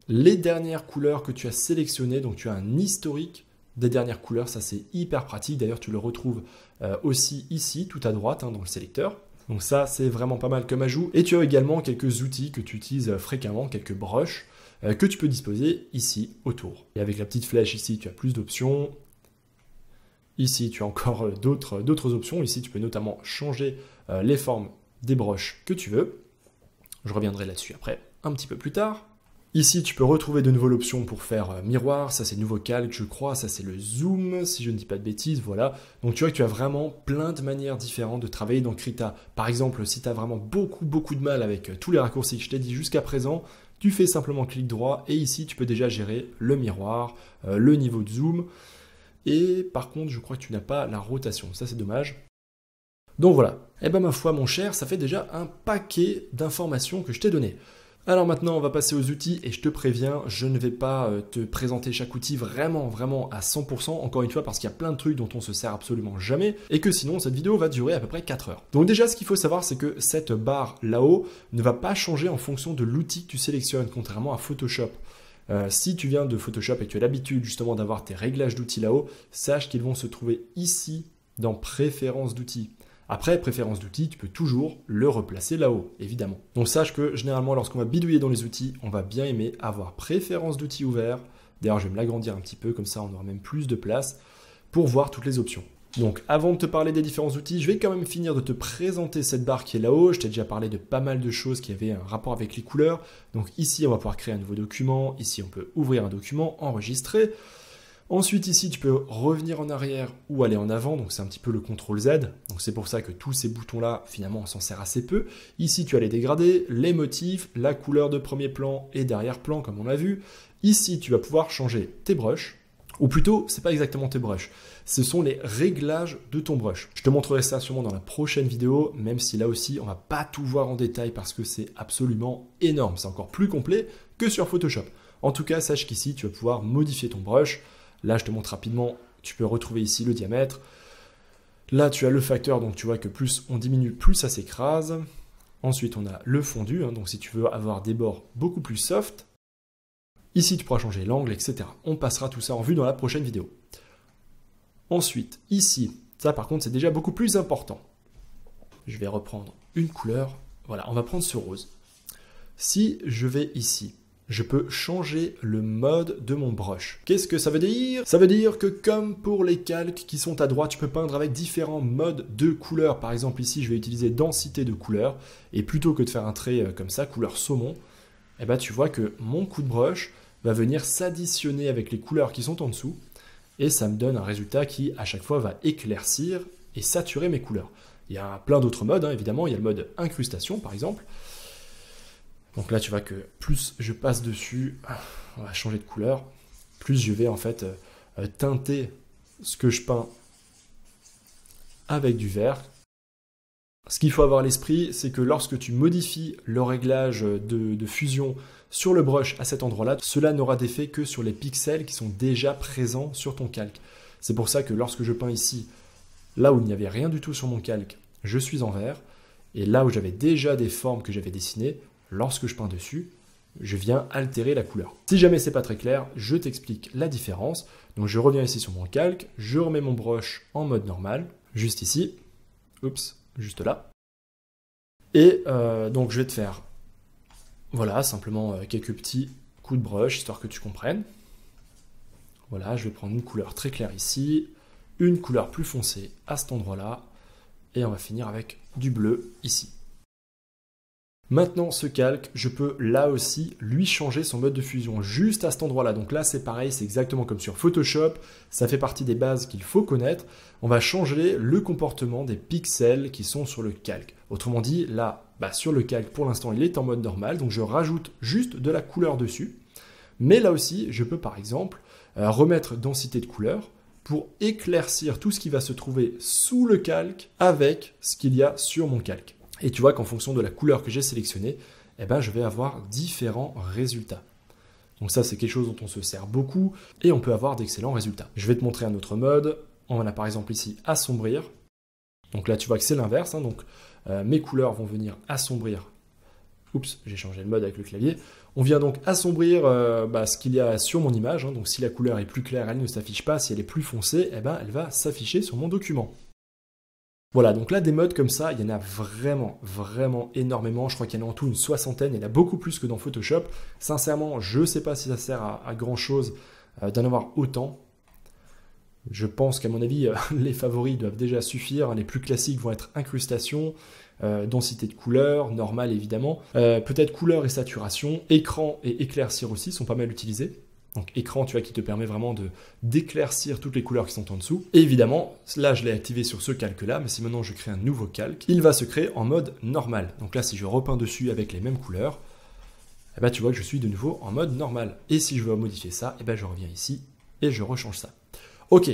les dernières couleurs que tu as sélectionnées. Donc tu as un historique des dernières couleurs. Ça, c'est hyper pratique. D'ailleurs, tu le retrouves euh, aussi ici, tout à droite, hein, dans le sélecteur. Donc ça, c'est vraiment pas mal comme ajout. Et tu as également quelques outils que tu utilises euh, fréquemment, quelques brushes, euh, que tu peux disposer ici autour. Et avec la petite flèche ici, tu as plus d'options. Ici, tu as encore euh, euh, d'autres options. Ici, tu peux notamment changer euh, les formes des broches que tu veux. Je reviendrai là-dessus après un petit peu plus tard. Ici, tu peux retrouver de nouveau l'option pour faire miroir, ça c'est nouveau calque, je crois, ça c'est le zoom, si je ne dis pas de bêtises, voilà. Donc tu vois que tu as vraiment plein de manières différentes de travailler dans Krita. Par exemple, si tu as vraiment beaucoup, beaucoup de mal avec tous les raccourcis que je t'ai dit jusqu'à présent, tu fais simplement clic droit et ici, tu peux déjà gérer le miroir, le niveau de zoom. Et par contre, je crois que tu n'as pas la rotation. Ça, c'est dommage. Donc voilà. Eh bien, ma foi, mon cher, ça fait déjà un paquet d'informations que je t'ai données. Alors maintenant, on va passer aux outils et je te préviens, je ne vais pas euh, te présenter chaque outil vraiment, vraiment à 100%, encore une fois parce qu'il y a plein de trucs dont on se sert absolument jamais et que sinon cette vidéo va durer à peu près 4 heures. Donc déjà, ce qu'il faut savoir, c'est que cette barre là-haut ne va pas changer en fonction de l'outil que tu sélectionnes, contrairement à Photoshop. Euh, si tu viens de Photoshop et que tu as l'habitude justement d'avoir tes réglages d'outils là-haut, sache qu'ils vont se trouver ici dans Préférences d'outils. Après, Préférences d'outils, tu peux toujours le replacer là-haut, évidemment. Donc sache que généralement, lorsqu'on va bidouiller dans les outils, on va bien aimer avoir Préférences d'outils ouvert. D'ailleurs, je vais me l'agrandir un petit peu, comme ça on aura même plus de place pour voir toutes les options. Donc avant de te parler des différents outils, je vais quand même finir de te présenter cette barre qui est là-haut. Je t'ai déjà parlé de pas mal de choses qui avaient un rapport avec les couleurs. Donc ici, on va pouvoir créer un nouveau document. Ici, on peut ouvrir un document, enregistrer. Ensuite, ici, tu peux revenir en arrière ou aller en avant. Donc c'est un petit peu le contrôle Z. Donc c'est pour ça que tous ces boutons-là, finalement, on s'en sert assez peu. Ici, tu as les dégradés, les motifs, la couleur de premier plan et d'arrière-plan, comme on l'a vu. Ici, tu vas pouvoir changer tes brushes ou plutôt, c'est pas exactement tes brushes. Ce sont les réglages de ton brush. Je te montrerai ça sûrement dans la prochaine vidéo, même si là aussi, on va pas tout voir en détail parce que c'est absolument énorme. C'est encore plus complet que sur Photoshop. En tout cas, sache qu'ici, tu vas pouvoir modifier ton brush. Là, je te montre rapidement, tu peux retrouver ici le diamètre. Là, tu as le facteur, donc tu vois que plus on diminue, plus ça s'écrase. Ensuite, on a le fondu, hein. donc si tu veux avoir des bords beaucoup plus soft, Ici, tu pourras changer l'angle, etc. On passera tout ça en vue dans la prochaine vidéo. Ensuite, ici, ça par contre, c'est déjà beaucoup plus important. Je vais reprendre une couleur. Voilà, on va prendre ce rose. Si je vais ici, je peux changer le mode de mon brush. Qu'est-ce que ça veut dire Ça veut dire que comme pour les calques qui sont à droite, tu peux peindre avec différents modes de couleurs. Par exemple ici, je vais utiliser densité de couleurs. Et plutôt que de faire un trait euh, comme ça, couleur saumon, eh ben, tu vois que mon coup de brush, va venir s'additionner avec les couleurs qui sont en dessous, et ça me donne un résultat qui, à chaque fois, va éclaircir et saturer mes couleurs. Il y a plein d'autres modes, hein, évidemment, il y a le mode incrustation, par exemple. Donc là, tu vois que plus je passe dessus, ah, on va changer de couleur, plus je vais en fait euh, euh, teinter ce que je peins avec du vert. Ce qu'il faut avoir à l'esprit, c'est que lorsque tu modifies le réglage de fusion sur le brush à cet endroit-là, cela n'aura d'effet que sur les pixels qui sont déjà présents sur ton calque. C'est pour ça que lorsque je peins ici, là où il n'y avait rien du tout sur mon calque, je suis en vert. Et là où j'avais déjà des formes que j'avais dessinées, lorsque je peins dessus, je viens altérer la couleur. Si jamais n'est pas très clair, je t'explique la différence. Donc je reviens ici sur mon calque, je remets mon brush en mode normal, juste ici, oups, juste là. Et euh, donc je vais te faire voilà, simplement euh, quelques petits coups de brush, histoire que tu comprennes. Voilà, je vais prendre une couleur très claire ici, une couleur plus foncée à cet endroit-là, et on va finir avec du bleu ici. Maintenant, ce calque, je peux là aussi lui changer son mode de fusion juste à cet endroit-là. Donc là, c'est pareil, c'est exactement comme sur Photoshop. Ça fait partie des bases qu'il faut connaître. On va changer le comportement des pixels qui sont sur le calque. Autrement dit, là, bah, sur le calque, pour l'instant, il est en mode normal, donc je rajoute juste de la couleur dessus. Mais là aussi, je peux par exemple euh, remettre densité de couleur pour éclaircir tout ce qui va se trouver sous le calque avec ce qu'il y a sur mon calque. Et tu vois qu'en fonction de la couleur que j'ai sélectionnée, eh ben, je vais avoir différents résultats. Donc ça, c'est quelque chose dont on se sert beaucoup et on peut avoir d'excellents résultats. Je vais te montrer un autre mode. On a par exemple ici assombrir. Donc là, tu vois que c'est l'inverse. Hein. donc euh, mes couleurs vont venir assombrir. Oups, j'ai changé le mode avec le clavier. On vient donc assombrir euh, bah, ce qu'il y a sur mon image. Hein. donc si la couleur est plus claire, elle ne s'affiche pas. Si elle est plus foncée, eh ben, elle va s'afficher sur mon document. Voilà, donc là, des modes comme ça, il y en a vraiment, vraiment énormément. Je crois qu'il y en a en tout une soixantaine. Il y en a beaucoup plus que dans Photoshop. Sincèrement, je ne sais pas si ça sert à, grand chose euh, d'en avoir autant. Je pense qu'à mon avis, euh, les favoris doivent déjà suffire. Hein. Les plus classiques vont être incrustation, euh, densité de couleur, normal évidemment. Euh, peut-être couleur et saturation. Écran et éclaircir aussi sont pas mal utilisés. Donc écran, tu vois, qui te permet vraiment de d'éclaircir toutes les couleurs qui sont en dessous. évidemment, là, je l'ai activé sur ce calque-là, mais si maintenant je crée un nouveau calque, il va se créer en mode normal. Donc là, si je repeins dessus avec les mêmes couleurs, eh ben, tu vois que je suis de nouveau en mode normal. Et si je veux modifier ça, eh ben, je reviens ici et je rechange ça. Ok,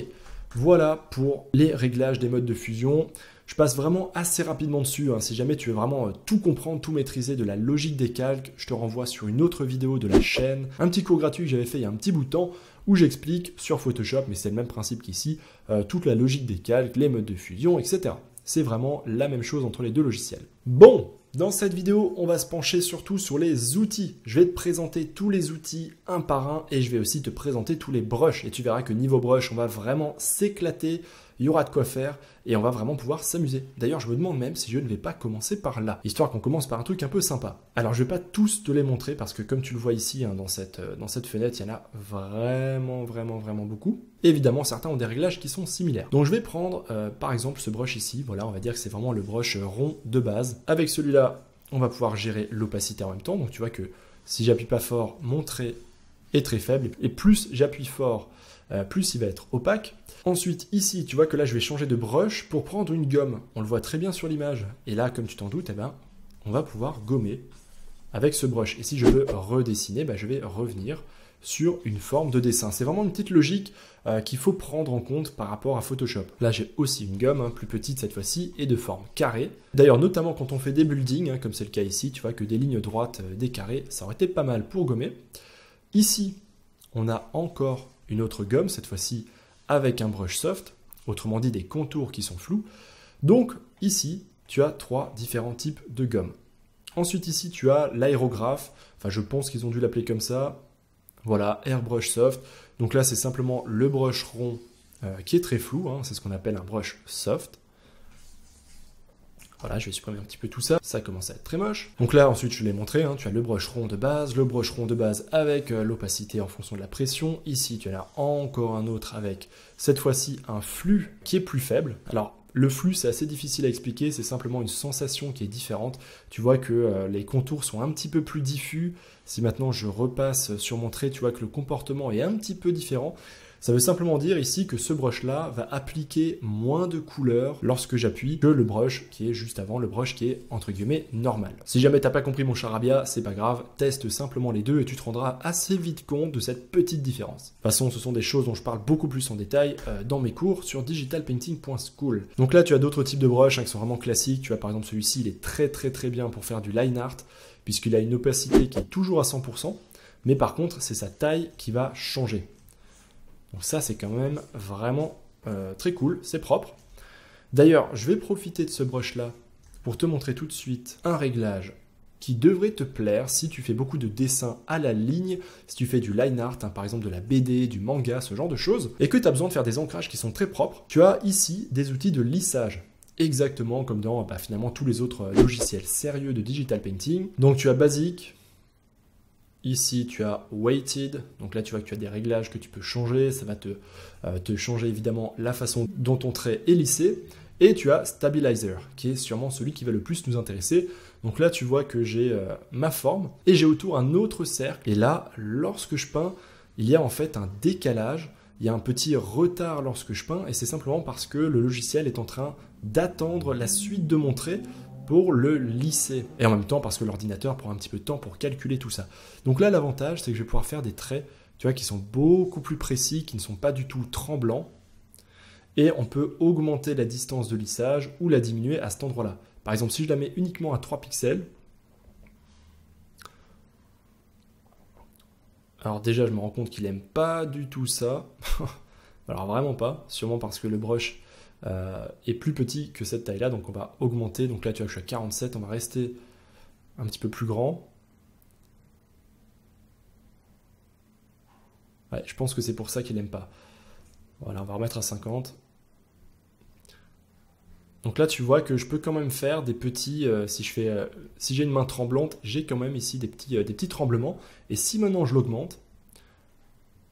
voilà pour les réglages des modes de fusion. Je passe vraiment assez rapidement dessus. Hein. Si jamais tu veux vraiment euh, tout comprendre, tout maîtriser de la logique des calques, je te renvoie sur une autre vidéo de la chaîne. Un petit cours gratuit que j'avais fait il y a un petit bout de temps où j'explique sur Photoshop, mais c'est le même principe qu'ici, euh, toute la logique des calques, les modes de fusion, etc. C'est vraiment la même chose entre les deux logiciels. Bon, dans cette vidéo, on va se pencher surtout sur les outils. Je vais te présenter tous les outils un par un et je vais aussi te présenter tous les brushes. Et tu verras que niveau brush, on va vraiment s'éclater il y aura de quoi faire et on va vraiment pouvoir s'amuser. D'ailleurs, je me demande même si je ne vais pas commencer par là, histoire qu'on commence par un truc un peu sympa. Alors, je vais pas tous te les montrer parce que comme tu le vois ici hein, dans, cette, euh, dans cette fenêtre, il y en a vraiment, vraiment, vraiment beaucoup. Évidemment, certains ont des réglages qui sont similaires. Donc, je vais prendre euh, par exemple ce brush ici. Voilà, on va dire que c'est vraiment le brush euh, rond de base. Avec celui-là, on va pouvoir gérer l'opacité en même temps. Donc, tu vois que si j'appuie pas fort, mon trait est très faible. Et plus j'appuie fort, plus il va être opaque. Ensuite, ici, tu vois que là, je vais changer de brush pour prendre une gomme. On le voit très bien sur l'image. Et là, comme tu t'en doutes, eh ben, on va pouvoir gommer avec ce brush. Et si je veux redessiner, ben, je vais revenir sur une forme de dessin. C'est vraiment une petite logique euh, qu'il faut prendre en compte par rapport à Photoshop. Là, j'ai aussi une gomme, hein, plus petite cette fois-ci, et de forme carrée. D'ailleurs, notamment quand on fait des buildings, hein, comme c'est le cas ici, tu vois que des lignes droites, euh, des carrés, ça aurait été pas mal pour gommer. Ici, on a encore une autre gomme, cette fois-ci avec un brush soft, autrement dit des contours qui sont flous. Donc ici, tu as trois différents types de gomme. Ensuite ici, tu as l'aérographe, enfin je pense qu'ils ont dû l'appeler comme ça. Voilà, airbrush soft. Donc là, c'est simplement le brush rond euh, qui est très flou, hein. c'est ce qu'on appelle un brush soft. Voilà, je vais supprimer un petit peu tout ça, ça commence à être très moche. Donc là, ensuite, je l'ai montré, hein. tu as le rond de base, le rond de base avec euh, l'opacité en fonction de la pression. Ici, tu en as encore un autre avec, cette fois-ci, un flux qui est plus faible. Alors, le flux, c'est assez difficile à expliquer, c'est simplement une sensation qui est différente. Tu vois que euh, les contours sont un petit peu plus diffus. Si maintenant je repasse sur mon trait, tu vois que le comportement est un petit peu différent. Ça veut simplement dire ici que ce brush là va appliquer moins de couleurs lorsque j'appuie que le brush qui est juste avant, le brush qui est entre guillemets normal. Si jamais t'as pas compris mon charabia, c'est pas grave, teste simplement les deux et tu te rendras assez vite compte de cette petite différence. De toute façon, ce sont des choses dont je parle beaucoup plus en détail euh, dans mes cours sur digitalpainting.school. Donc là, tu as d'autres types de brush hein, qui sont vraiment classiques. Tu as par exemple celui-ci, il est très très très bien pour faire du line art puisqu'il a une opacité qui est toujours à 100%, mais par contre, c'est sa taille qui va changer. Donc ça, c'est quand même vraiment euh, très cool, c'est propre. D'ailleurs, je vais profiter de ce brush-là pour te montrer tout de suite un réglage qui devrait te plaire si tu fais beaucoup de dessins à la ligne, si tu fais du line art, hein, par exemple de la BD, du manga, ce genre de choses, et que tu as besoin de faire des ancrages qui sont très propres. Tu as ici des outils de lissage exactement comme dans bah, finalement tous les autres euh, logiciels sérieux de digital painting. Donc tu as Basic, Ici, tu as weighted, donc là tu vois que tu as des réglages que tu peux changer, ça va euh, te, changer évidemment la façon dont ton trait est lissé. Et tu as stabilizer, qui est sûrement celui qui va le plus nous intéresser. Donc là tu vois que j'ai euh, ma forme et j'ai autour un autre cercle. Et là, lorsque je peins, il y a en fait un décalage, il y a un petit retard lorsque je peins, et c'est simplement parce que le logiciel est en train d'attendre la suite de mon trait pour le lisser Et en même temps, parce que l'ordinateur prend un petit peu de temps pour calculer tout ça. Donc là, l'avantage, c'est que je vais pouvoir faire des traits, tu vois, qui sont beaucoup plus précis, qui ne sont pas du tout tremblants. Et on peut augmenter la distance de lissage ou la diminuer à cet endroit-là. Par exemple, si je la mets uniquement à 3 pixels, alors déjà, je me rends compte qu'il aime pas du tout ça. alors vraiment pas, sûrement parce que le brush est euh, plus petit que cette taille-là, donc on va augmenter. Donc là, tu vois je suis à 47, on va rester un petit peu plus grand. Ouais, je pense que c'est pour ça qu'il n'aime pas. Voilà, on va remettre à 50. Donc là, tu vois que je peux quand même faire des petits. Euh, si je fais, euh, si j'ai une main tremblante, j'ai quand même ici des petits, des petits tremblements. Et si maintenant je l'augmente,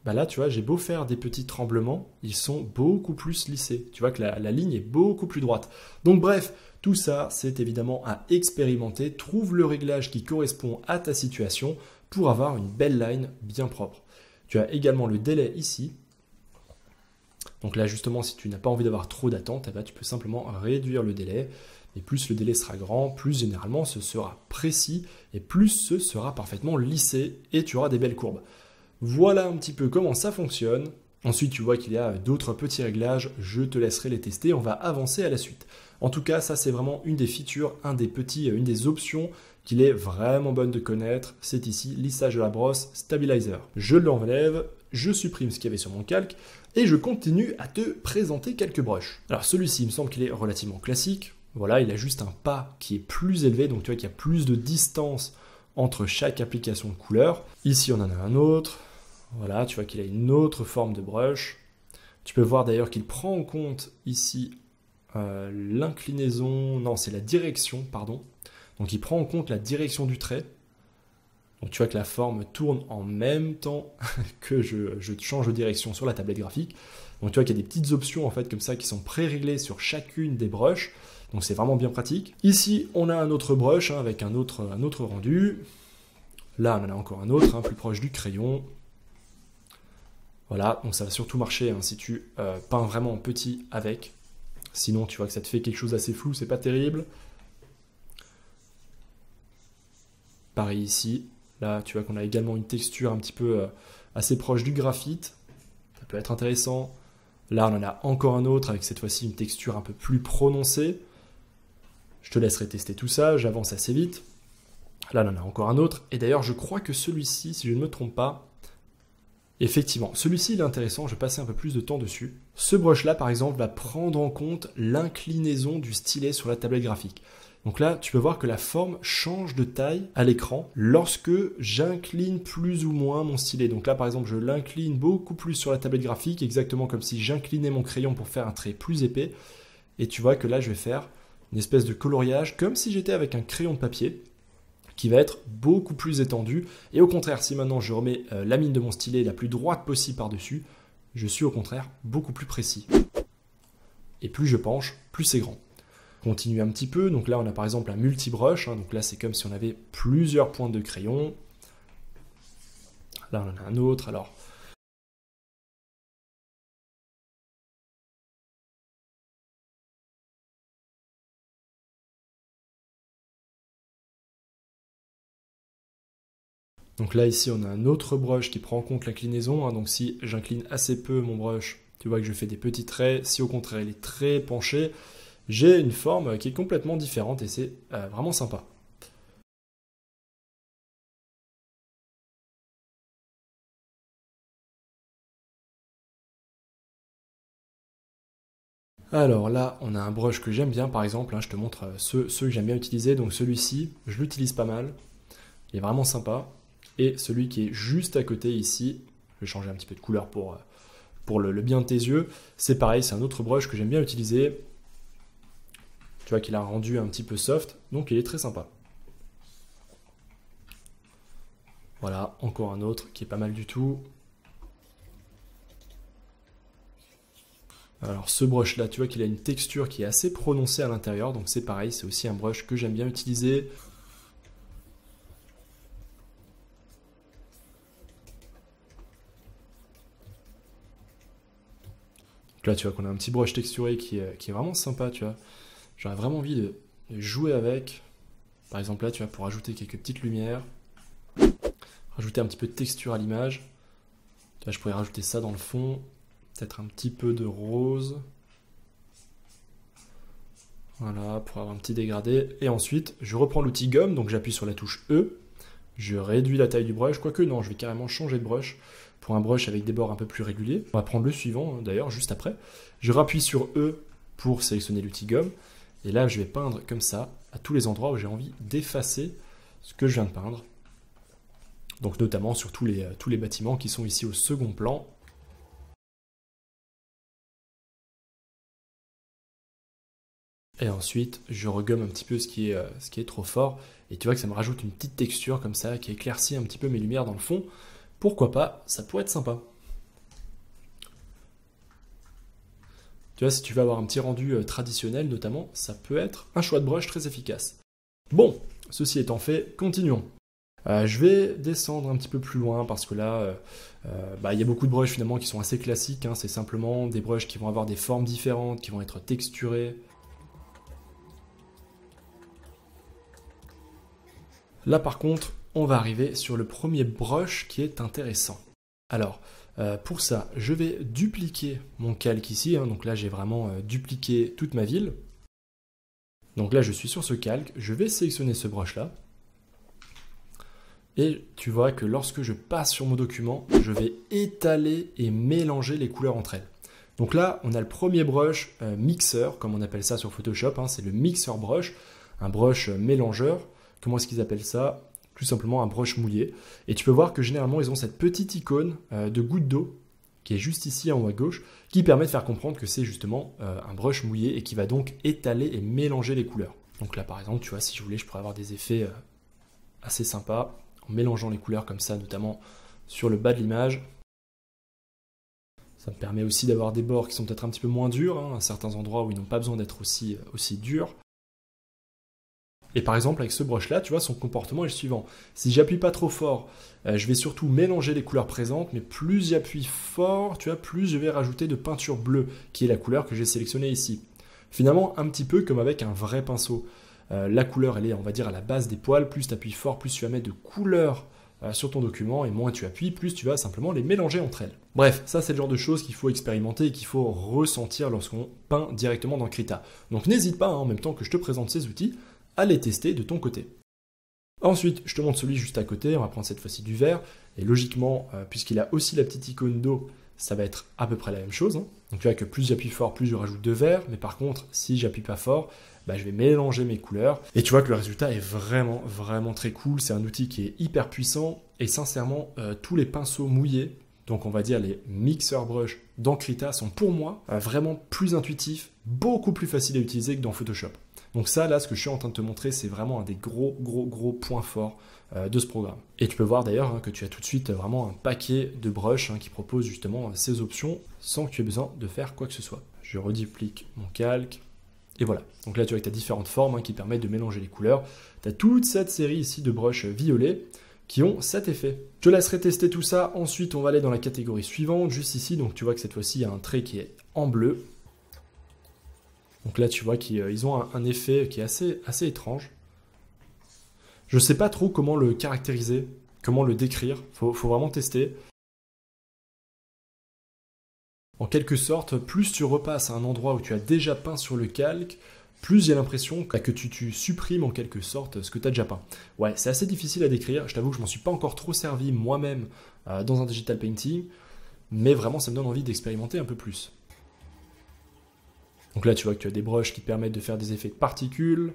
bah là, tu vois, j'ai beau faire des petits tremblements, ils sont beaucoup plus lissés. Tu vois que la, ligne est beaucoup plus droite. Donc bref, tout ça, c'est évidemment à expérimenter. Trouve le réglage qui correspond à ta situation pour avoir une belle line bien propre. Tu as également le délai ici. Donc là, justement, si tu n'as pas envie d'avoir trop d'attente, eh ben, tu peux simplement réduire le délai. Et plus le délai sera grand, plus généralement ce sera précis et plus ce sera parfaitement lissé et tu auras des belles courbes. Voilà un petit peu comment ça fonctionne. Ensuite, tu vois qu'il y a d'autres petits réglages, je te laisserai les tester, on va avancer à la suite. En tout cas, ça c'est vraiment une des features, un des petits, une des options qu'il est vraiment bonne de connaître, c'est ici lissage de la brosse stabilizer. Je l'enlève, je supprime ce qu'il y avait sur mon calque et je continue à te présenter quelques brushes. Alors celui-ci, il me semble qu'il est relativement classique. Voilà, il a juste un pas qui est plus élevé, donc tu vois qu'il y a plus de distance entre chaque application de couleur. Ici, on en a un autre. Voilà, tu vois qu'il a une autre forme de brush. Tu peux voir d'ailleurs qu'il prend en compte ici euh, l'inclinaison, non, c'est la direction, pardon. Donc il prend en compte la direction du trait. Donc tu vois que la forme tourne en même temps que je, je change de direction sur la tablette graphique. Donc tu vois qu'il y a des petites options en fait comme ça qui sont pré-réglées sur chacune des brushes. Donc c'est vraiment bien pratique. Ici, on a un autre brush hein, avec un autre, un autre rendu. Là, on en a encore un autre, hein, plus proche du crayon. Voilà, donc ça va surtout marcher hein, si tu euh, peins vraiment en petit avec. Sinon, tu vois que ça te fait quelque chose d'assez flou, c'est pas terrible. Pareil ici. Là, tu vois qu'on a également une texture un petit peu euh, assez proche du graphite. Ça peut être intéressant. Là, on en a encore un autre avec cette fois-ci une texture un peu plus prononcée. Je te laisserai tester tout ça, j'avance assez vite. Là, en a encore un autre. Et d'ailleurs, je crois que celui-ci, si je ne me trompe pas, effectivement, celui-ci, il est intéressant, je vais passer un peu plus de temps dessus. Ce brush-là, par exemple, va prendre en compte l'inclinaison du stylet sur la tablette graphique. Donc là, tu peux voir que la forme change de taille à l'écran lorsque j'incline plus ou moins mon stylet. Donc là, par exemple, je l'incline beaucoup plus sur la tablette graphique, exactement comme si j'inclinais mon crayon pour faire un trait plus épais. Et tu vois que là, je vais faire espèce de coloriage, comme si j'étais avec un crayon de papier qui va être beaucoup plus étendu. Et au contraire, si maintenant je remets euh, la mine de mon stylet la plus droite possible par-dessus, je suis au contraire beaucoup plus précis. Et plus je penche, plus c'est grand. Continue un petit peu, donc là on a par exemple un multi-brush, hein. donc là c'est comme si on avait plusieurs points de crayon. Là on en a un autre, alors Donc là, ici, on a un autre brush qui prend en compte l'inclinaison. Hein. donc si j'incline assez peu mon brush, tu vois que je fais des petits traits. Si au contraire, il est très penché, j'ai une forme qui est complètement différente et c'est euh, vraiment sympa. Alors là, on a un brush que j'aime bien, par exemple, hein, je te montre euh, ceux que j'aime bien utiliser. Donc celui-ci, je l'utilise pas mal. Il est vraiment sympa et celui qui est juste à côté ici. Je vais changer un petit peu de couleur pour, euh, pour le, le bien de tes yeux. C'est pareil, c'est un autre brush que j'aime bien utiliser. Tu vois qu'il a rendu un petit peu soft, donc il est très sympa. Voilà, encore un autre qui est pas mal du tout. Alors ce brush là, tu vois qu'il a une texture qui est assez prononcée à l'intérieur, donc c'est pareil, c'est aussi un brush que j'aime bien utiliser. Là, tu vois qu'on a un petit brush texturé euh, qui est, vraiment sympa, tu vois. J'aurais vraiment envie de, jouer avec. Par exemple, là, tu vois, pour ajouter quelques petites lumières, rajouter un petit peu de texture à l'image. je pourrais rajouter ça dans le fond, peut-être un petit peu de rose. Voilà, pour avoir un petit dégradé. Et ensuite, je reprends l'outil gomme, donc j'appuie sur la touche E. Je réduis la taille du brush, quoique non, je vais carrément changer de brush pour un brush avec des bords un peu plus réguliers. On va prendre le suivant hein, d'ailleurs juste après. Je rappuie sur E pour sélectionner l'outil gomme. Et là, je vais peindre comme ça à tous les endroits où j'ai envie d'effacer ce que je viens de peindre. Donc notamment sur tous les, euh, tous les bâtiments qui sont ici au second plan Et ensuite, je regomme un petit peu ce qui, est, euh, ce qui est trop fort. Et tu vois que ça me rajoute une petite texture comme ça qui éclaircit un petit peu mes lumières dans le fond pourquoi pas, ça pourrait être sympa. Tu vois, si tu veux avoir un petit rendu euh, traditionnel notamment, ça peut être un choix de brush très efficace. Bon, ceci étant fait, continuons. Euh, je vais descendre un petit peu plus loin parce que là, euh, bah, il y a beaucoup de brushes finalement qui sont assez classiques. Hein. C'est simplement des brushes qui vont avoir des formes différentes, qui vont être texturées. Là par contre, on va arriver sur le premier brush qui est intéressant. Alors, euh, pour ça, je vais dupliquer mon calque ici. Hein. donc là, j'ai vraiment euh, dupliqué toute ma ville. Donc là, je suis sur ce calque. Je vais sélectionner ce brush-là. Et tu vois que lorsque je passe sur mon document, je vais étaler et mélanger les couleurs entre elles. Donc là, on a le premier brush euh, mixeur, comme on appelle ça sur Photoshop. Hein. C'est le mixer brush, un brush mélangeur. Comment est-ce qu'ils appellent ça tout simplement un broche mouillé. Et tu peux voir que généralement, ils ont cette petite icône euh, de goutte d'eau qui est juste ici en haut à gauche, qui permet de faire comprendre que c'est justement euh, un brush mouillé et qui va donc étaler et mélanger les couleurs. Donc là par exemple, tu vois, si je voulais, je pourrais avoir des effets euh, assez sympas en mélangeant les couleurs comme ça, notamment sur le bas de l'image. Ça me permet aussi d'avoir des bords qui sont peut-être un petit peu moins durs, hein, à certains endroits où ils n'ont pas besoin d'être aussi, aussi durs. Et par exemple, avec ce brush-là, tu vois, son comportement est le suivant. Si j'appuie pas trop fort, euh, je vais surtout mélanger les couleurs présentes, mais plus j'appuie fort, tu vois, plus je vais rajouter de peinture bleue, qui est la couleur que j'ai sélectionnée ici. Finalement, un petit peu comme avec un vrai pinceau. Euh, la couleur, elle est, on va dire, à la base des poils. Plus tu appuies fort, plus tu vas mettre de couleurs euh, sur ton document, et moins tu appuies, plus tu vas simplement les mélanger entre elles. Bref, ça c'est le genre de choses qu'il faut expérimenter et qu'il faut ressentir lorsqu'on peint directement dans Krita. Donc n'hésite pas, hein, en même temps que je te présente ces outils, à les tester de ton côté. Ensuite, je te montre celui juste à côté, on va prendre cette fois-ci du vert, et logiquement, euh, puisqu'il a aussi la petite icône d'eau, ça va être à peu près la même chose. Hein. Donc tu vois que plus j'appuie fort, plus je rajoute de vert, mais par contre, si j'appuie pas fort, bah, je vais mélanger mes couleurs, et tu vois que le résultat est vraiment, vraiment très cool, c'est un outil qui est hyper puissant, et sincèrement, euh, tous les pinceaux mouillés, donc on va dire les mixer brush dans Krita sont pour moi euh, vraiment plus intuitifs, beaucoup plus faciles à utiliser que dans Photoshop. Donc ça, là, ce que je suis en train de te montrer, c'est vraiment un des gros, gros, gros points forts euh, de ce programme. Et tu peux voir d'ailleurs hein, que tu as tout de suite euh, vraiment un paquet de brushes hein, qui propose justement euh, ces options sans que tu aies besoin de faire quoi que ce soit. Je reduplique mon calque. Et voilà. Donc là, tu vois que tu as différentes formes hein, qui permettent de mélanger les couleurs. Tu as toute cette série ici de brushes violets qui ont cet effet. Je laisserai tester tout ça. Ensuite, on va aller dans la catégorie suivante, juste ici. Donc tu vois que cette fois-ci, il y a un trait qui est en bleu donc là, tu vois qu'ils euh, ont un, effet qui est assez, étrange. Je sais pas trop comment le caractériser, comment le décrire. Faut, faut vraiment tester. En quelque sorte, plus tu repasses à un endroit où tu as déjà peint sur le calque, plus j'ai l'impression que tu, supprimes en quelque sorte ce que tu as déjà peint. Ouais, c'est assez difficile à décrire, je t'avoue que je m'en suis pas encore trop servi moi-même euh, dans un digital painting, mais vraiment ça me donne envie d'expérimenter un peu plus. Donc là, tu vois que tu as des broches qui permettent de faire des effets de particules.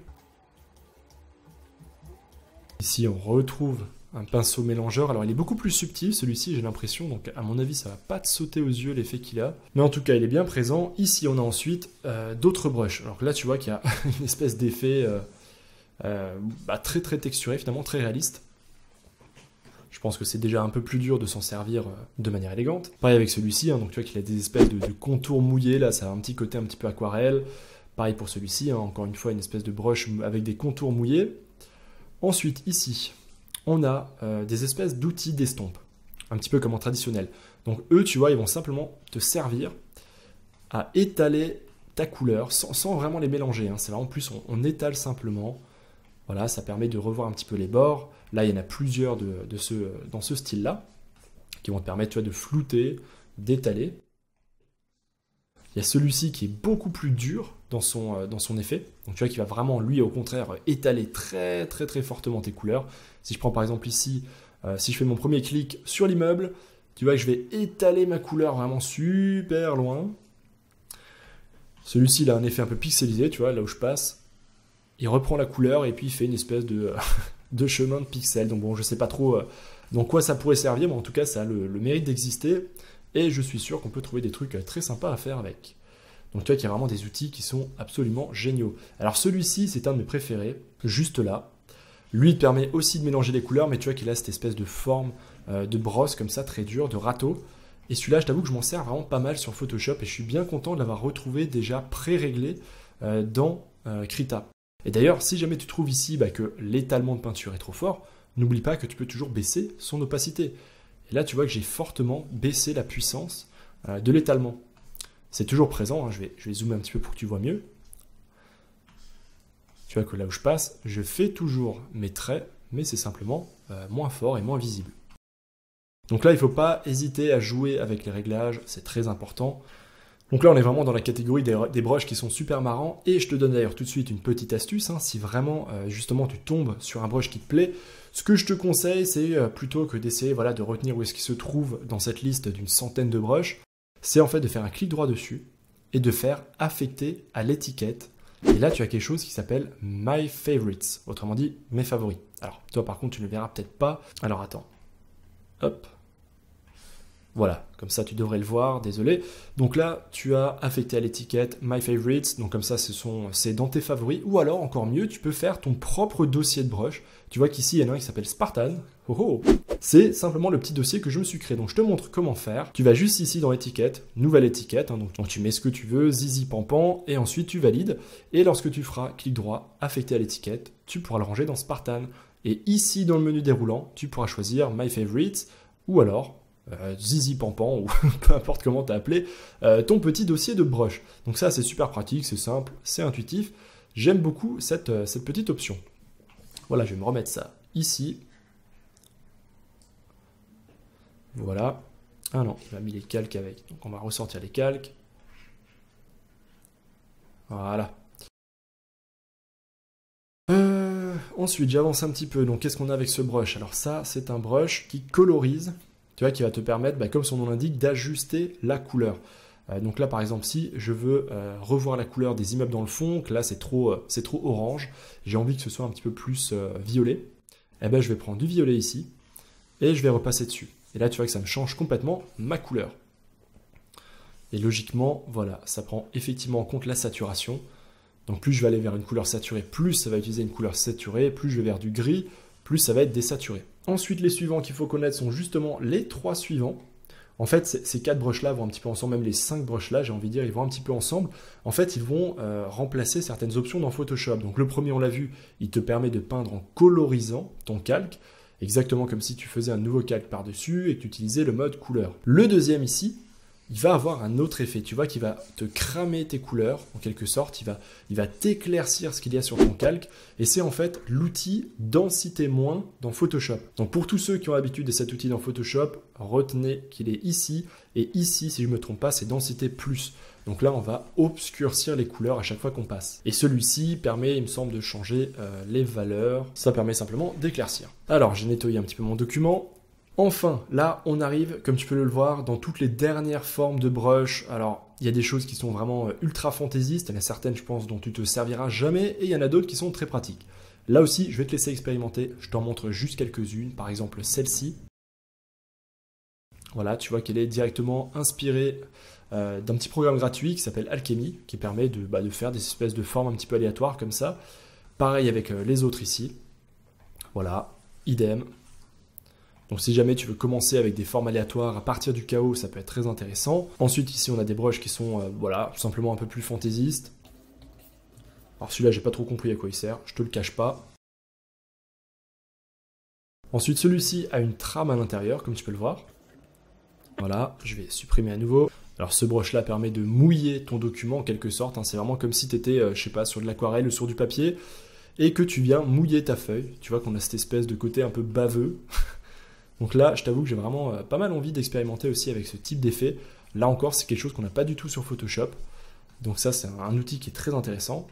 Ici, on retrouve un pinceau mélangeur. Alors, il est beaucoup plus subtil, celui-ci, j'ai l'impression. Donc, à mon avis, ça va pas te sauter aux yeux l'effet qu'il a. Mais en tout cas, il est bien présent. Ici, on a ensuite euh, d'autres brushes. Alors là, tu vois qu'il y a une espèce d'effet euh, euh, bah, très, très texturé, finalement, très réaliste. Je pense que c'est déjà un peu plus dur de s'en servir euh, de manière élégante. Pareil avec celui-ci, hein, donc tu vois qu'il a des espèces de, contours mouillés, là ça a un petit côté un petit peu aquarelle. Pareil pour celui-ci, hein, encore une fois une espèce de brush avec des contours mouillés. Ensuite ici, on a euh, des espèces d'outils d'estompe, un petit peu comme en traditionnel. Donc eux, tu vois, ils vont simplement te servir à étaler ta couleur sans, vraiment les mélanger. En hein. C'est vraiment plus, on, on, étale simplement. Voilà, ça permet de revoir un petit peu les bords, Là, il y en a plusieurs de, dans ce style-là qui vont te permettre de flouter, d'étaler. Il y a celui-ci qui est beaucoup plus dur dans son, euh, effet. Donc tu vois qu'il va vraiment, lui, au contraire, étaler très très très fortement tes couleurs. Si je prends par exemple ici, euh, si je fais mon premier clic sur l'immeuble, tu vois que je vais étaler ma couleur vraiment super loin. Celui-ci, il a un effet un peu pixelisé, tu vois, là où je passe. Il reprend la couleur et puis il fait une espèce de, de chemin de pixels. Donc bon, je sais pas trop euh, dans quoi ça pourrait servir, mais en tout cas, ça a le, mérite d'exister. Et je suis sûr qu'on peut trouver des trucs euh, très sympas à faire avec. Donc tu vois qu'il y a vraiment des outils qui sont absolument géniaux. Alors celui-ci, c'est un de mes préférés, juste là. Lui, il permet aussi de mélanger les couleurs, mais tu vois qu'il a cette espèce de forme euh, de brosse comme ça, très dure, de râteau. Et celui-là, je t'avoue que je m'en sers vraiment pas mal sur Photoshop et je suis bien content de l'avoir retrouvé déjà pré-réglé dans Krita. Et d'ailleurs, si jamais tu trouves ici bah, que l'étalement de peinture est trop fort, n'oublie pas que tu peux toujours baisser son opacité. Et là, tu vois que j'ai fortement baissé la puissance euh, de l'étalement. C'est toujours présent, hein, je, vais, zoomer un petit peu pour que tu vois mieux. Tu vois que là où je passe, je fais toujours mes traits, mais c'est simplement euh, moins fort et moins visible. Donc là, il ne faut pas hésiter à jouer avec les réglages, c'est très important. Donc là, on est vraiment dans la catégorie des, broches qui sont super marrants. Et je te donne d'ailleurs tout de suite une petite astuce. Hein, si vraiment, euh, justement, tu tombes sur un brush qui te plaît, ce que je te conseille, c'est euh, plutôt que d'essayer voilà, de retenir où est-ce qu'il se trouve dans cette liste d'une centaine de broches, c'est en fait de faire un clic droit dessus et de faire affecter à l'étiquette. Et là, tu as quelque chose qui s'appelle My Favorites, autrement dit mes favoris. Alors, toi par contre, tu ne le verras peut-être pas. Alors attends. Hop, voilà, comme ça tu devrais le voir, désolé. Donc là, tu as affecté à l'étiquette My Favorites, donc comme ça c'est dans tes favoris, ou alors encore mieux, tu peux faire ton propre dossier de brush. Tu vois qu'ici il y en a un qui s'appelle Spartan. Oh, oh. C'est simplement le petit dossier que je me suis créé, donc je te montre comment faire. Tu vas juste ici dans étiquette, nouvelle étiquette, hein. donc, tu mets ce que tu veux, zizi pampan, et ensuite tu valides. Et lorsque tu feras clic droit, affecté à l'étiquette, tu pourras le ranger dans Spartan. Et ici dans le menu déroulant, tu pourras choisir My Favorites, ou alors euh, zizi pampan ou peu importe comment as appelé euh, ton petit dossier de brush. Donc ça c'est super pratique, c'est simple, c'est intuitif. J'aime beaucoup euh, cette, petite option. Voilà, je vais me remettre ça ici. Voilà. Ah non, a mis les calques avec. Donc on va ressortir les calques. Voilà. ensuite, j'avance un petit peu. Donc qu'est-ce qu'on a avec ce brush Alors ça, c'est un brush qui colorise tu vois, qui va te permettre, bah, comme son nom l'indique, d'ajuster la couleur. Euh, donc là, par exemple, si je veux euh, revoir la couleur des immeubles dans le fond, que là c'est trop, euh, c'est trop orange, j'ai envie que ce soit un petit peu plus violet, eh ben, je vais prendre du violet ici et je vais repasser dessus. Et là, tu vois que ça me change complètement ma couleur. Et logiquement, voilà, ça prend effectivement en compte la saturation. Donc plus je vais aller vers une couleur saturée, plus ça va utiliser une couleur saturée, plus je vais vers du gris, plus ça va être désaturé. Ensuite, les suivants qu'il faut connaître sont justement les trois suivants. En fait, ces quatre brushes-là vont un petit peu ensemble, même les cinq brushes-là, j'ai envie de dire, ils vont un petit peu ensemble. En fait, ils vont euh, remplacer certaines options dans Photoshop. Donc le premier, on l'a vu, il te permet de peindre en colorisant ton calque, exactement comme si tu faisais un nouveau calque par-dessus et que tu utilisais le mode couleur. Le deuxième ici, il va avoir un autre effet, tu vois, qui va te cramer tes couleurs, en quelque sorte, il va, il va t'éclaircir ce qu'il y a sur ton calque, et c'est en fait l'outil densité moins dans Photoshop. Donc pour tous ceux qui ont l'habitude de cet outil dans Photoshop, retenez qu'il est ici, et ici, si je ne me trompe pas, c'est densité plus. Donc là, on va obscurcir les couleurs à chaque fois qu'on passe. Et celui-ci permet, il me semble, de changer euh, les valeurs. Ça permet simplement d'éclaircir. Alors, j'ai nettoyé un petit peu mon document. Enfin, là, on arrive, comme tu peux le voir, dans toutes les dernières formes de brush. Alors, il y a des choses qui sont vraiment euh, ultra fantaisistes, il y en a certaines, je pense, dont tu te serviras jamais, et il y en a d'autres qui sont très pratiques. Là aussi, je vais te laisser expérimenter, je t'en montre juste quelques-unes, par exemple celle-ci. Voilà, tu vois qu'elle est directement inspirée euh, d'un petit programme gratuit qui s'appelle Alchemy, qui permet bah, de, faire des espèces de formes un petit peu aléatoires comme ça. Pareil avec euh, les autres ici. Voilà, idem, donc si jamais tu veux commencer avec des formes aléatoires à partir du chaos, ça peut être très intéressant. Ensuite ici on a des broches qui sont euh, voilà, tout simplement un peu plus fantaisistes. Alors celui-là j'ai pas trop compris à quoi il sert, je te le cache pas. Ensuite celui-ci a une trame à l'intérieur comme tu peux le voir. Voilà, je vais supprimer à nouveau. Alors ce broche là permet de mouiller ton document en quelque sorte, hein. c'est vraiment comme si tu étais, euh, je sais pas, sur de l'aquarelle ou sur du papier, et que tu viens mouiller ta feuille. Tu vois qu'on a cette espèce de côté un peu baveux, Donc là, je t'avoue que j'ai vraiment euh, pas mal envie d'expérimenter aussi avec ce type d'effet. Là encore, c'est quelque chose qu'on n'a pas du tout sur Photoshop. Donc ça, c'est un outil qui est très intéressant.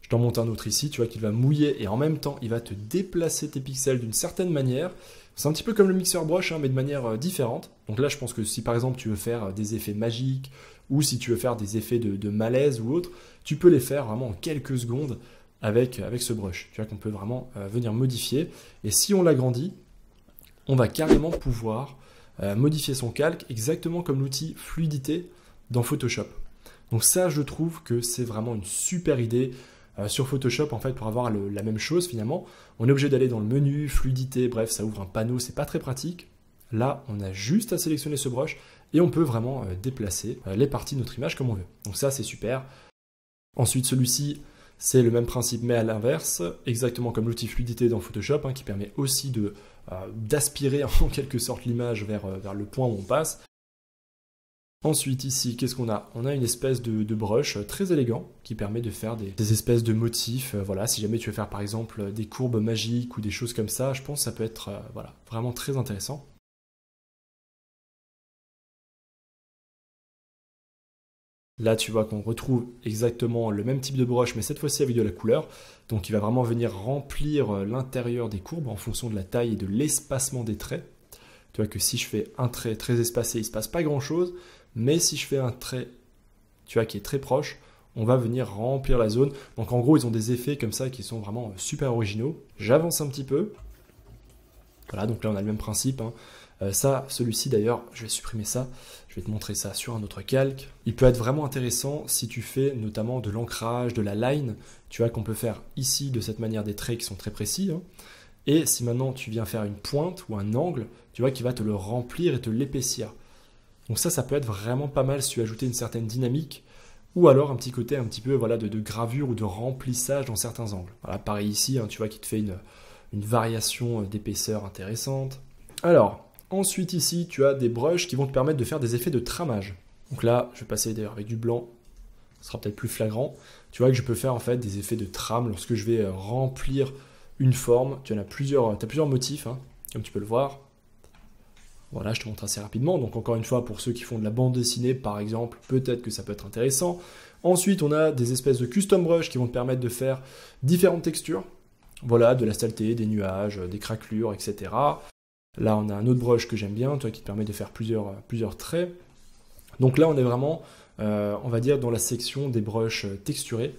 Je t'en monte un autre ici, tu vois qu'il va mouiller et en même temps, il va te déplacer tes pixels d'une certaine manière. C'est un petit peu comme le mixeur brush, hein, mais de manière euh, différente. Donc là, je pense que si par exemple tu veux faire euh, des effets magiques ou si tu veux faire des effets de, de malaise ou autre, tu peux les faire vraiment en quelques secondes euh, avec, ce brush. Tu vois qu'on peut vraiment euh, venir modifier. Et si on l'agrandit, on va carrément pouvoir euh, modifier son calque exactement comme l'outil fluidité dans Photoshop. Donc ça, je trouve que c'est vraiment une super idée. sur Photoshop, en fait, pour avoir la même chose finalement, on est obligé d'aller dans le menu, fluidité, bref, ça ouvre un panneau, c'est pas très pratique. Là, on a juste à sélectionner ce brush et on peut vraiment déplacer les parties de notre image comme on veut. Donc ça, c'est super. Ensuite, celui-ci, c'est le même principe mais à l'inverse, exactement comme l'outil fluidité dans Photoshop hein, qui permet aussi euh, d'aspirer en quelque sorte l'image euh, vers, le point où on passe. Ensuite ici, qu'est-ce qu'on a On a une espèce de, de, brush euh, très élégant qui permet de faire des, espèces de motifs. voilà, si jamais tu veux faire par exemple des courbes magiques ou des choses comme ça, je pense que ça peut être voilà, vraiment très intéressant. Là, tu vois qu'on retrouve exactement le même type de broche, mais cette fois-ci avec de la couleur. Donc, il va vraiment venir remplir euh, l'intérieur des courbes en fonction de la taille et de l'espacement des traits. Tu vois que si je fais un trait très espacé, il ne se passe pas grand-chose. Mais si je fais un trait, tu vois, qui est très proche, on va venir remplir la zone. Donc, en gros, ils ont des effets comme ça qui sont vraiment euh, super originaux. J'avance un petit peu. Voilà, donc là, on a le même principe. Hein. Euh, ça, celui-ci d'ailleurs, je vais supprimer ça. Je vais te montrer ça sur un autre calque. Il peut être vraiment intéressant si tu fais notamment de l'ancrage, de la line. Tu vois qu'on peut faire ici de cette manière des traits qui sont très précis. Hein. Et si maintenant tu viens faire une pointe ou un angle, tu vois qu'il va te le remplir et te l'épaissir. Donc ça, ça peut être vraiment pas mal si tu ajoutes une certaine dynamique ou alors un petit côté un petit peu voilà de, gravure ou de remplissage dans certains angles. Voilà, pareil ici, hein, tu vois qu'il te fait une variation d'épaisseur intéressante. Alors, Ensuite ici, tu as des brushes qui vont te permettre de faire des effets de tramage. Donc là, je vais passer d'ailleurs avec du blanc, ce sera peut-être plus flagrant. Tu vois que je peux faire en fait des effets de trame lorsque je vais euh, remplir une forme. Tu en as plusieurs, euh, as plusieurs motifs, hein, comme tu peux le voir. Voilà, je te montre assez rapidement. Donc encore une fois, pour ceux qui font de la bande dessinée, par exemple, peut-être que ça peut être intéressant. Ensuite, on a des espèces de custom brush qui vont te permettre de faire différentes textures. Voilà, de la saleté, des nuages, euh, des craquelures, etc. Là, on a un autre brush que j'aime bien, toi, qui te permet de faire plusieurs, euh, plusieurs traits. Donc là, on est vraiment, euh, on va dire, dans la section des brushes euh, texturées,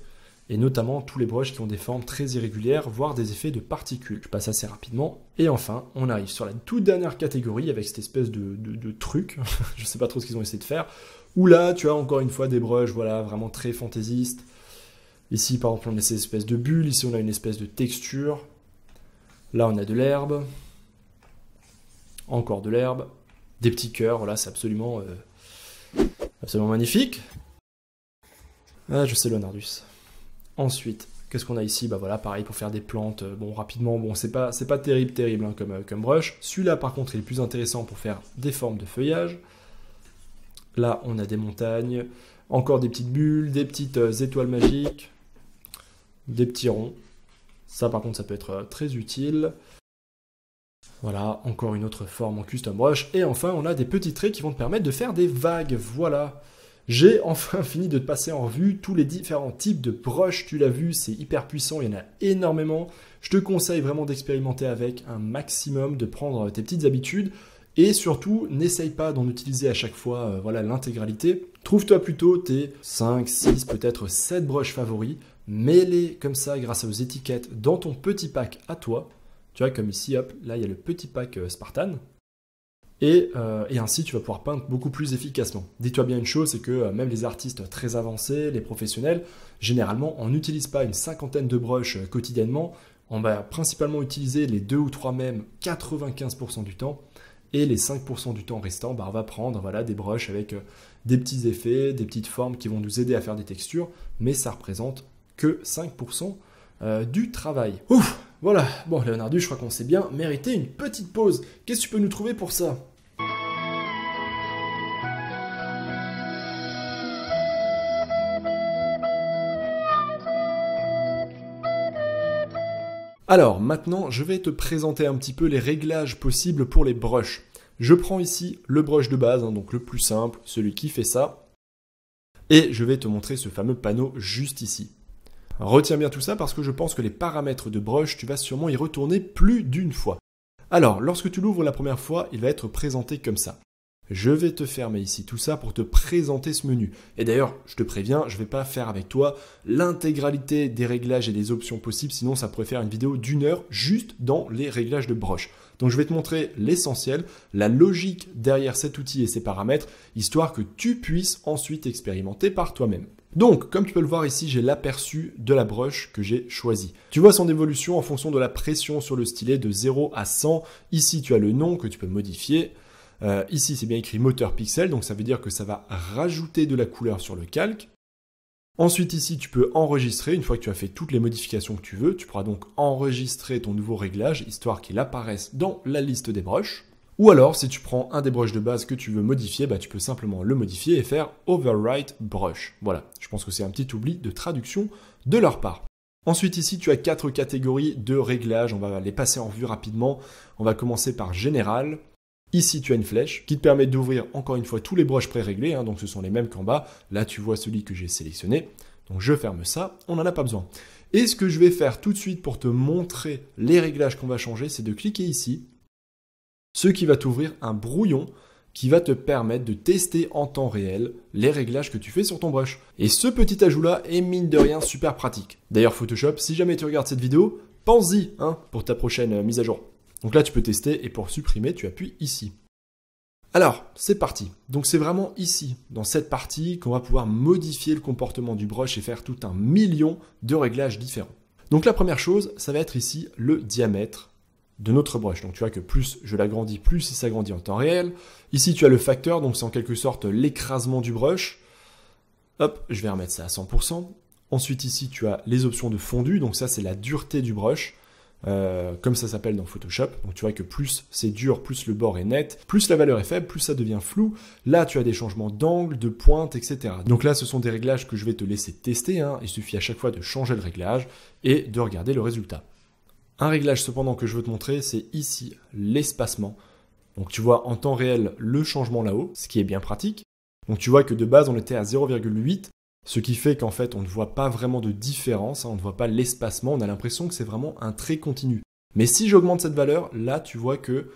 et notamment tous les brushes qui ont des formes très irrégulières, voire des effets de particules. Je passe assez rapidement. Et enfin, on arrive sur la toute dernière catégorie, avec cette espèce de, truc, je ne sais pas trop ce qu'ils ont essayé de faire, où là, tu as encore une fois des brushes, voilà, vraiment très fantaisistes. Ici, par exemple, on a ces espèces de bulles, ici, on a une espèce de texture. Là, on a de l'herbe, encore de l'herbe, des petits cœurs, voilà, c'est absolument, euh, absolument magnifique. Ah, je sais le Nardus. Ensuite, qu'est-ce qu'on a ici Bah voilà, pareil pour faire des plantes, euh, bon, rapidement, bon, c'est pas, c'est pas terrible, terrible hein, comme, euh, comme brush. Celui-là, par contre, il est plus intéressant pour faire des formes de feuillage. Là, on a des montagnes, encore des petites bulles, des petites étoiles magiques, des petits ronds. Ça, par contre, ça peut être très utile. Voilà, encore une autre forme en custom brush. Et enfin, on a des petits traits qui vont te permettre de faire des vagues. Voilà. J'ai enfin fini de passer en revue tous les différents types de brush, tu l'as vu, c'est hyper puissant, il y en a énormément. Je te conseille vraiment d'expérimenter avec un maximum, de prendre tes petites habitudes et surtout n'essaye pas d'en utiliser à chaque fois euh, voilà l'intégralité. Trouve-toi plutôt tes 5, 6, peut-être 7 brushes favoris, mets-les comme ça grâce aux étiquettes dans ton petit pack à toi tu vois, comme ici, hop, là, il y a le petit pack euh, Spartan. Euh, et, ainsi, tu vas pouvoir peindre beaucoup plus efficacement. Dis-toi bien une chose, c'est que euh, même les artistes très avancés, les professionnels, généralement, on n'utilise pas une cinquantaine de brushes quotidiennement. On va principalement utiliser les deux ou trois mêmes 95% du temps. Et les 5% du temps restant, bah, on va prendre voilà, des brushes avec des petits effets, des petites formes qui vont nous aider à faire des textures, mais ça représente que 5% du travail. Ouf voilà, bon Leonardo, je crois qu'on s'est bien mérité une petite pause. Qu'est-ce que tu peux nous trouver pour ça Alors maintenant, je vais te présenter un petit peu les réglages possibles pour les brushes. Je prends ici le brush de base, hein, donc le plus simple, celui qui fait ça. Et je vais te montrer ce fameux panneau juste ici. Retiens bien tout ça parce que je pense que les paramètres de brush, tu vas sûrement y retourner plus d'une fois. Alors, lorsque tu l'ouvres la première fois, il va être présenté comme ça. Je vais te fermer ici tout ça pour te présenter ce menu. Et d'ailleurs, je te préviens, je ne vais pas faire avec toi l'intégralité des réglages et des options possibles, sinon ça pourrait faire une vidéo d'une heure juste dans les réglages de brush. Donc je vais te montrer l'essentiel, la logique derrière cet outil et ses paramètres, histoire que tu puisses ensuite expérimenter par toi-même. Donc, comme tu peux le voir ici, j'ai l'aperçu de la broche que j'ai choisie. Tu vois son évolution en fonction de la pression sur le stylet de 0 à 100. Ici, tu as le nom que tu peux modifier. Euh, ici, c'est bien écrit moteur pixel, donc ça veut dire que ça va rajouter de la couleur sur le calque. Ensuite ici, tu peux enregistrer, une fois que tu as fait toutes les modifications que tu veux, tu pourras donc enregistrer ton nouveau réglage, histoire qu'il apparaisse dans la liste des broches. Ou alors, si tu prends un des brushes de base que tu veux modifier, bah, tu peux simplement le modifier et faire Overwrite Brush. Voilà, je pense que c'est un petit oubli de traduction de leur part. Ensuite ici, tu as quatre catégories de réglages, on va les passer en vue rapidement. On va commencer par Général. Ici, tu as une flèche qui te permet d'ouvrir encore une fois tous les brushes pré-réglés, hein. donc ce sont les mêmes qu'en bas. Là, tu vois celui que j'ai sélectionné. Donc je ferme ça, on n'en a pas besoin. Et ce que je vais faire tout de suite pour te montrer les réglages qu'on va changer, c'est de cliquer ici ce qui va t'ouvrir un brouillon qui va te permettre de tester en temps réel les réglages que tu fais sur ton brush. Et ce petit ajout-là est mine de rien super pratique. D'ailleurs Photoshop, si jamais tu regardes cette vidéo, pense-y hein, pour ta prochaine euh, mise à jour. Donc là tu peux tester et pour supprimer tu appuies ici. Alors, c'est parti. Donc c'est vraiment ici, dans cette partie, qu'on va pouvoir modifier le comportement du brush et faire tout un million de réglages différents. Donc la première chose, ça va être ici le diamètre de notre brush. Donc tu vois que plus je l'agrandis, plus il s'agrandit en temps réel. Ici, tu as le facteur, donc c'est en quelque sorte l'écrasement du brush. Hop, je vais remettre ça à 100%. Ensuite, ici, tu as les options de fondu. Donc ça, c'est la dureté du brush. comme ça s'appelle dans Photoshop. Donc tu vois que plus c'est dur, plus le bord est net, plus la valeur est faible, plus ça devient flou. Là, tu as des changements d'angle, de pointe, etc. Donc là, ce sont des réglages que je vais te laisser tester. Hein. Il suffit à chaque fois de changer le réglage et de regarder le résultat. Un réglage cependant que je veux te montrer, c'est ici l'espacement. Donc tu vois en temps réel le changement là-haut, ce qui est bien pratique. Donc tu vois que de base on était à 0,8, ce qui fait qu'en fait on ne voit pas vraiment de différence, hein, on ne voit pas l'espacement, on a l'impression que c'est vraiment un trait continu. Mais si j'augmente cette valeur, là tu vois que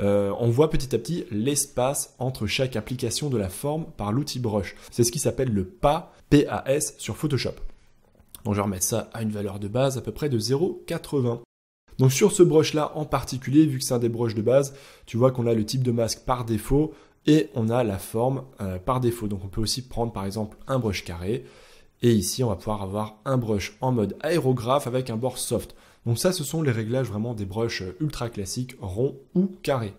euh, on voit petit à petit l'espace entre chaque application de la forme par l'outil brush. C'est ce qui s'appelle le PAS, PAS sur Photoshop. Donc je vais remettre ça à une valeur de base à peu près de 0,80. Donc sur ce brush là en particulier, vu que c'est un des brushes de base, tu vois qu'on a le type de masque par défaut et on a la forme euh, par défaut. Donc on peut aussi prendre par exemple un brush carré et ici on va pouvoir avoir un brush en mode aérographe avec un bord soft. Donc ça ce sont les réglages vraiment des brushes euh, ultra classiques ronds ou carrés.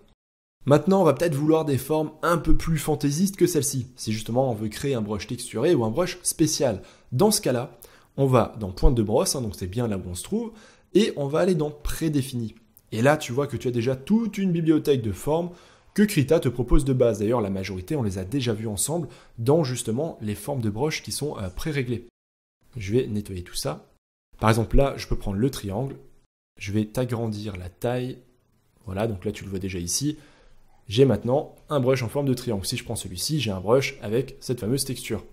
Maintenant, on va peut-être vouloir des formes un peu plus fantaisistes que celle-ci, si justement on veut créer un brush texturé ou un brush spécial. Dans ce cas-là, on va dans pointe de brosse, hein, donc c'est bien là où on se trouve, et on va aller dans prédéfini. Et là, tu vois que tu as déjà toute une bibliothèque de formes que Krita te propose de base. D'ailleurs, la majorité, on les a déjà vues ensemble dans justement les formes de broches qui sont euh, pré-réglées. Je vais nettoyer tout ça. Par exemple, là, je peux prendre le triangle. Je vais t'agrandir la taille. Voilà, donc là, tu le vois déjà ici. J'ai maintenant un brush en forme de triangle. Si je prends celui-ci, j'ai un brush avec cette fameuse texture.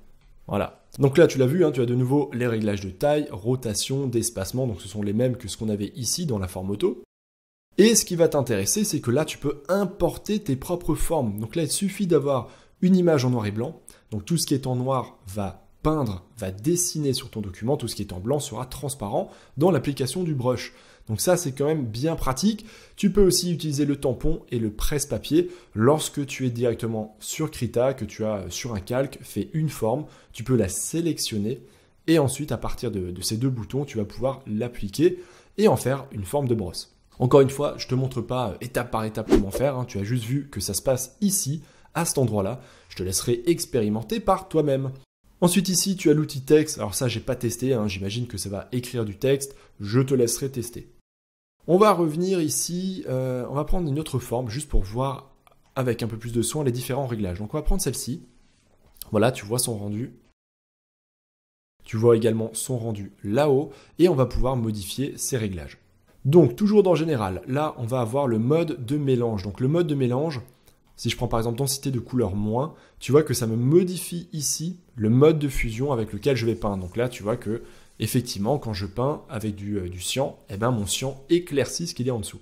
Voilà. Donc là, tu l'as vu, hein, tu as de nouveau les réglages de taille, rotation, d'espacement, donc ce sont les mêmes que ce qu'on avait ici dans la forme auto. Et ce qui va t'intéresser, c'est que là, tu peux importer tes propres formes. Donc là, il suffit d'avoir une image en noir et blanc. Donc tout ce qui est en noir va peindre, va dessiner sur ton document, tout ce qui est en blanc sera transparent dans l'application du brush. Donc ça, c'est quand même bien pratique. Tu peux aussi utiliser le tampon et le presse-papier lorsque tu es directement sur Krita, que tu as euh, sur un calque, fait une forme, tu peux la sélectionner et ensuite, à partir de, ces deux boutons, tu vas pouvoir l'appliquer et en faire une forme de brosse. Encore une fois, je ne te montre pas euh, étape par étape comment faire, hein. tu as juste vu que ça se passe ici, à cet endroit-là. Je te laisserai expérimenter par toi-même. Ensuite ici, tu as l'outil texte. Alors ça, je n'ai pas testé, hein. j'imagine que ça va écrire du texte. Je te laisserai tester. On va revenir ici, euh, on va prendre une autre forme juste pour voir avec un peu plus de soin les différents réglages. Donc on va prendre celle-ci. Voilà, tu vois son rendu. Tu vois également son rendu là-haut et on va pouvoir modifier ces réglages. Donc toujours dans général, là on va avoir le mode de mélange. Donc le mode de mélange, si je prends par exemple densité de couleur moins, tu vois que ça me modifie ici le mode de fusion avec lequel je vais peindre. Donc là tu vois que effectivement, quand je peins avec du, euh, cyan, eh ben, mon cyan éclaircit ce qu'il y a en dessous.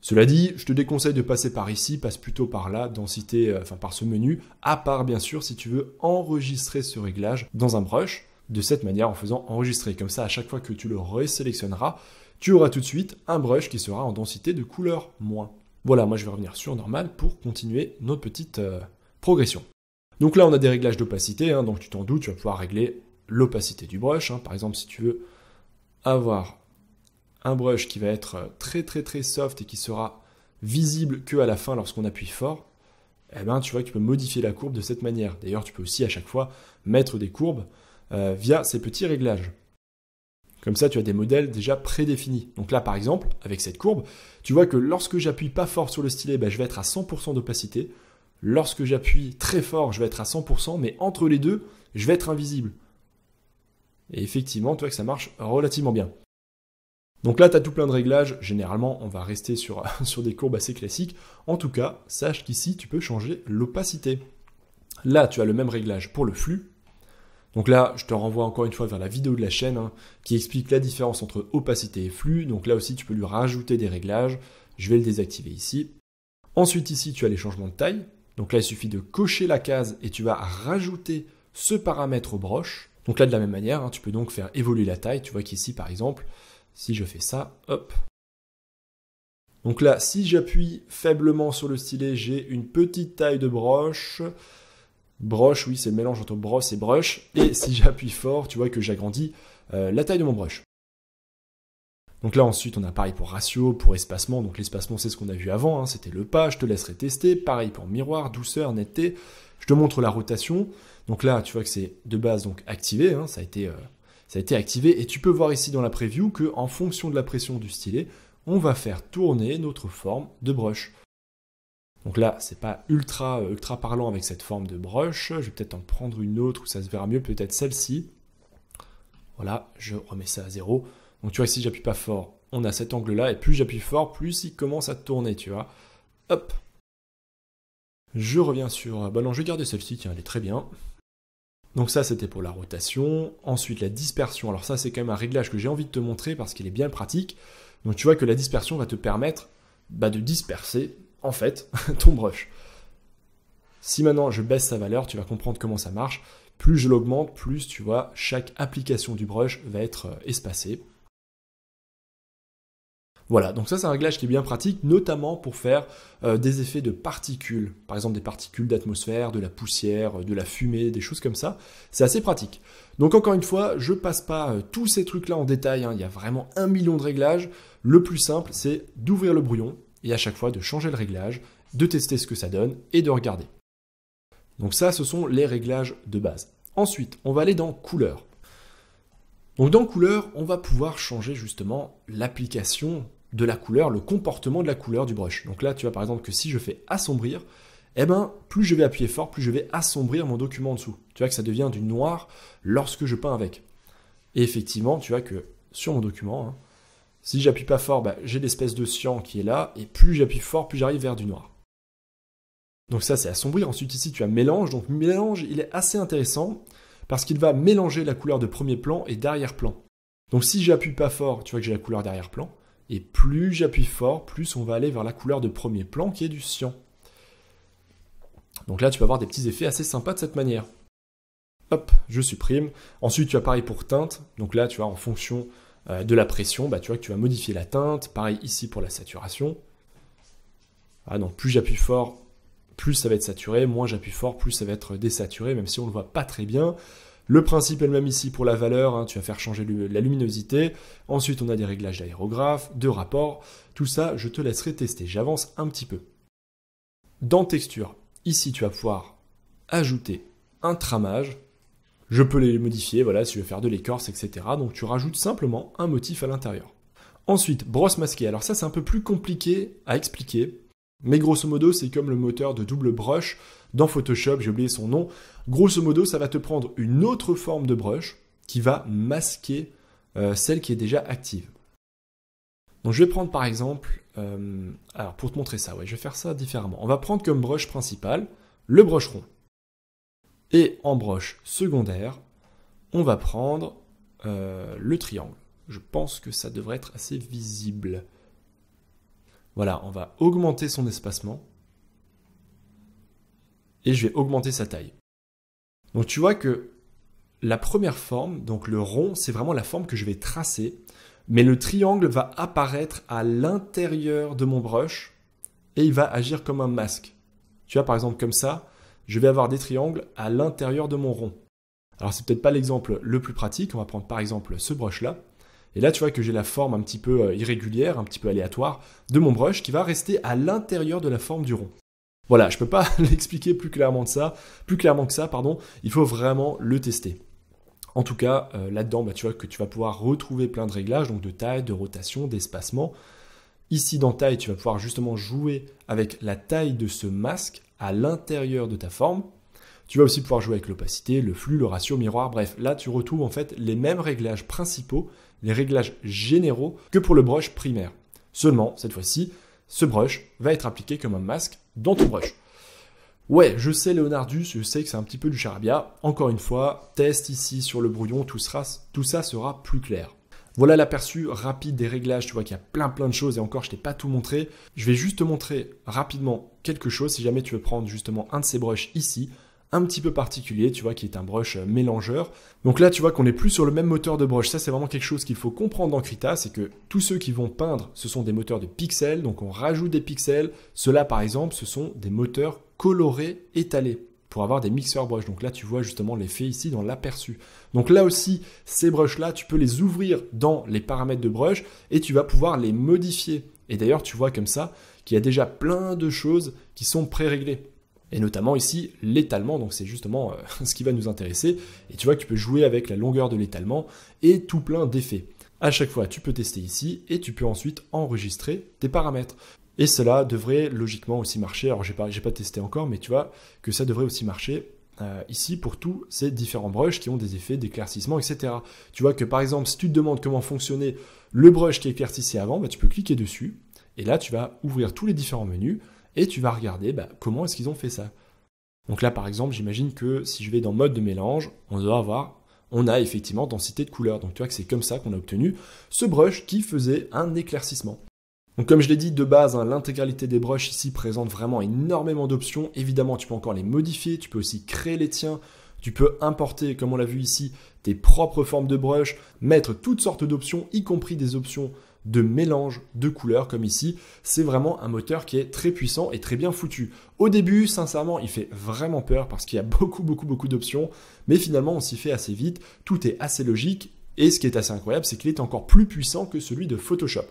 Cela dit, je te déconseille de passer par ici, passe plutôt par là, densité, euh, enfin par ce menu, à part bien sûr si tu veux enregistrer ce réglage dans un brush, de cette manière en faisant enregistrer. Comme ça, à chaque fois que tu le sélectionneras, tu auras tout de suite un brush qui sera en densité de couleur moins. Voilà, moi je vais revenir sur normal pour continuer notre petite euh, progression. Donc là, on a des réglages d'opacité, hein, donc tu t'en doutes, tu vas pouvoir régler l'opacité du brush. Hein. Par exemple, si tu veux avoir un brush qui va être très très très soft et qui sera visible que à la fin lorsqu'on appuie fort, eh ben, tu vois que tu peux modifier la courbe de cette manière. D'ailleurs, tu peux aussi à chaque fois mettre des courbes euh, via ces petits réglages. Comme ça, tu as des modèles déjà prédéfinis. Donc là, par exemple, avec cette courbe, tu vois que lorsque j'appuie pas fort sur le stylet, ben, je vais être à 100% d'opacité. Lorsque j'appuie très fort, je vais être à 100%, mais entre les deux, je vais être invisible. Et effectivement, tu vois que ça marche relativement bien. Donc là, tu as tout plein de réglages. Généralement, on va rester sur, des courbes assez classiques. En tout cas, sache qu'ici, tu peux changer l'opacité. Là, tu as le même réglage pour le flux. Donc là, je te renvoie encore une fois vers la vidéo de la chaîne hein, qui explique la différence entre opacité et flux. Donc là aussi, tu peux lui rajouter des réglages. Je vais le désactiver ici. Ensuite, ici, tu as les changements de taille. Donc là, il suffit de cocher la case et tu vas rajouter ce paramètre aux broches. Donc là, de la même manière, hein, tu peux donc faire évoluer la taille. Tu vois qu'ici, par exemple, si je fais ça, hop. Donc là, si j'appuie faiblement sur le stylet, j'ai une petite taille de broche. Broche, oui, c'est le mélange entre brosse et brush. Et si j'appuie fort, tu vois que j'agrandis euh, la taille de mon brush. Donc là ensuite on a pareil pour ratio, pour espacement, donc l'espacement c'est ce qu'on a vu avant, hein. c'était le pas, je te laisserai tester, pareil pour miroir, douceur, netteté, je te montre la rotation, donc là, tu vois que c'est de base donc activé, hein, ça, a été, euh, ça a été activé, et tu peux voir ici dans la preview que en fonction de la pression du stylet, on va faire tourner notre forme de brush. Donc là, c'est pas ultra, euh, ultra parlant avec cette forme de brush, je vais peut-être en prendre une autre où ça se verra mieux, peut-être celle-ci. Voilà, je remets ça à zéro. Donc tu vois, si j'appuie pas fort, on a cet angle-là, et plus j'appuie fort, plus il commence à tourner, tu vois. Hop Je reviens sur... Euh, bah non, je vais garder celle-ci, tiens, elle est très bien. Donc ça, c'était pour la rotation. Ensuite, la dispersion. Alors ça, c'est quand même un réglage que j'ai envie de te montrer parce qu'il est bien pratique. Donc tu vois que la dispersion va te permettre bah, de disperser, en fait, ton brush. Si maintenant je baisse sa valeur, tu vas comprendre comment ça marche. Plus je l'augmente, plus tu vois, chaque application du brush va être euh, espacée voilà, donc ça c'est un réglage qui est bien pratique, notamment pour faire euh, des effets de particules, par exemple des particules d'atmosphère, de la poussière, de la fumée, des choses comme ça. C'est assez pratique. Donc encore une fois, je passe pas euh, tous ces trucs-là en détail, hein. il y a vraiment un million de réglages. Le plus simple, c'est d'ouvrir le brouillon et à chaque fois de changer le réglage, de tester ce que ça donne et de regarder. Donc ça, ce sont les réglages de base. Ensuite, on va aller dans couleur. Donc dans couleur, on va pouvoir changer justement l'application de la couleur, le comportement de la couleur du brush. Donc là, tu vois par exemple que si je fais assombrir, eh ben, plus je vais appuyer fort, plus je vais assombrir mon document en dessous. Tu vois que ça devient du noir lorsque je peins avec. Et effectivement, tu vois que sur mon document, hein, si j'appuie pas fort, bah, j'ai l'espèce de cyan qui est là, et plus j'appuie fort, plus j'arrive vers du noir. Donc ça, c'est assombrir. Ensuite, ici, tu as mélange. Donc mélange, il est assez intéressant, parce qu'il va mélanger la couleur de premier plan et d'arrière-plan. Donc si j'appuie pas fort, tu vois que j'ai la couleur d'arrière-plan. Et plus j'appuie fort, plus on va aller vers la couleur de premier plan qui est du cyan. Donc là, tu vas avoir des petits effets assez sympas de cette manière. Hop, je supprime. Ensuite, tu as pareil pour teinte. Donc là, tu vois, en fonction euh, de la pression, bah, tu vois que tu vas modifier la teinte. Pareil ici pour la saturation. Ah, non, plus j'appuie fort, plus ça va être saturé. Moins j'appuie fort, plus ça va être désaturé, même si on ne le voit pas très bien. Le principe est le même ici pour la valeur, hein, tu vas faire changer la luminosité. Ensuite, on a des réglages d'aérographe, de rapport. Tout ça, je te laisserai tester. J'avance un petit peu. Dans texture, ici, tu vas pouvoir ajouter un tramage. Je peux les modifier, voilà, si je veux faire de l'écorce, etc. Donc tu rajoutes simplement un motif à l'intérieur. Ensuite, brosse masquée. Alors ça, c'est un peu plus compliqué à expliquer mais grosso modo, c'est comme le moteur de double brush dans Photoshop, j'ai oublié son nom. Grosso modo, ça va te prendre une autre forme de brush qui va masquer euh, celle qui est déjà active. Donc je vais prendre par exemple, euh, alors pour te montrer ça, je vais faire ça différemment. On va prendre comme brush principale le brush rond. Et en broche secondaire, on va prendre euh, le triangle. Je pense que ça devrait être assez visible. Voilà, on va augmenter son espacement et je vais augmenter sa taille. Donc tu vois que la première forme, donc le rond, c'est vraiment la forme que je vais tracer, mais le triangle va apparaître à l'intérieur de mon brush et il va agir comme un masque. Tu vois, par exemple, comme ça, je vais avoir des triangles à l'intérieur de mon rond. Alors, c'est peut-être pas l'exemple le plus pratique, on va prendre par exemple ce brush là. Et là, tu vois que j'ai la forme un petit peu euh, irrégulière, un petit peu aléatoire de mon brush qui va rester à l'intérieur de la forme du rond. Voilà, je ne peux pas l'expliquer plus clairement que ça, plus clairement que ça, pardon. Il faut vraiment le tester. En tout cas, euh, là-dedans, bah, tu vois que tu vas pouvoir retrouver plein de réglages, donc de taille, de rotation, d'espacement. Ici, dans taille, tu vas pouvoir justement jouer avec la taille de ce masque à l'intérieur de ta forme. Tu vas aussi pouvoir jouer avec l'opacité, le flux, le ratio, miroir, bref. Là, tu retrouves en fait les mêmes réglages principaux les réglages généraux que pour le brush primaire. Seulement, cette fois-ci, ce brush va être appliqué comme un masque dans ton brush. Ouais, je sais Léonardus, je sais que c'est un petit peu du charabia. Encore une fois, test ici sur le brouillon, tout, tout ça sera plus clair. Voilà l'aperçu rapide des réglages, tu vois qu'il y a plein plein de choses et encore je t'ai pas tout montré. Je vais juste te montrer rapidement quelque chose si jamais tu veux prendre justement un de ces brushes ici un petit peu particulier, tu vois, qui est un brush euh, mélangeur. Donc là, tu vois qu'on n'est plus sur le même moteur de brush. Ça, c'est vraiment quelque chose qu'il faut comprendre dans Krita, c'est que tous ceux qui vont peindre, ce sont des moteurs de pixels, donc on rajoute des pixels. Ceux-là, par exemple, ce sont des moteurs colorés, étalés pour avoir des mixeurs brush. Donc là, tu vois justement l'effet ici dans l'aperçu. Donc là aussi, ces brushes-là, tu peux les ouvrir dans les paramètres de brush et tu vas pouvoir les modifier. Et d'ailleurs, tu vois comme ça qu'il y a déjà plein de choses qui sont pré-réglées et notamment ici l'étalement, donc c'est justement euh, ce qui va nous intéresser, et tu vois que tu peux jouer avec la longueur de l'étalement et tout plein d'effets. À chaque fois, tu peux tester ici et tu peux ensuite enregistrer tes paramètres. Et cela devrait logiquement aussi marcher, alors j'ai pas, pas testé encore, mais tu vois que ça devrait aussi marcher euh, ici pour tous ces différents brushes qui ont des effets d'éclaircissement, etc. Tu vois que par exemple, si tu te demandes comment fonctionnait le brush qui éclaircissait avant, bah, tu peux cliquer dessus, et là tu vas ouvrir tous les différents menus, et tu vas regarder bah, comment est-ce qu'ils ont fait ça. Donc là, par exemple, j'imagine que si je vais dans mode de mélange, on doit avoir, on a effectivement densité de couleur. Donc tu vois que c'est comme ça qu'on a obtenu ce brush qui faisait un éclaircissement. Donc comme je l'ai dit de base, hein, l'intégralité des brushes ici présente vraiment énormément d'options. Évidemment, tu peux encore les modifier, tu peux aussi créer les tiens, tu peux importer, comme on l'a vu ici, tes propres formes de brush, mettre toutes sortes d'options, y compris des options de mélange de couleurs comme ici. C'est vraiment un moteur qui est très puissant et très bien foutu. Au début, sincèrement, il fait vraiment peur parce qu'il y a beaucoup, beaucoup, beaucoup d'options, mais finalement, on s'y fait assez vite, tout est assez logique, et ce qui est assez incroyable, c'est qu'il est encore plus puissant que celui de Photoshop.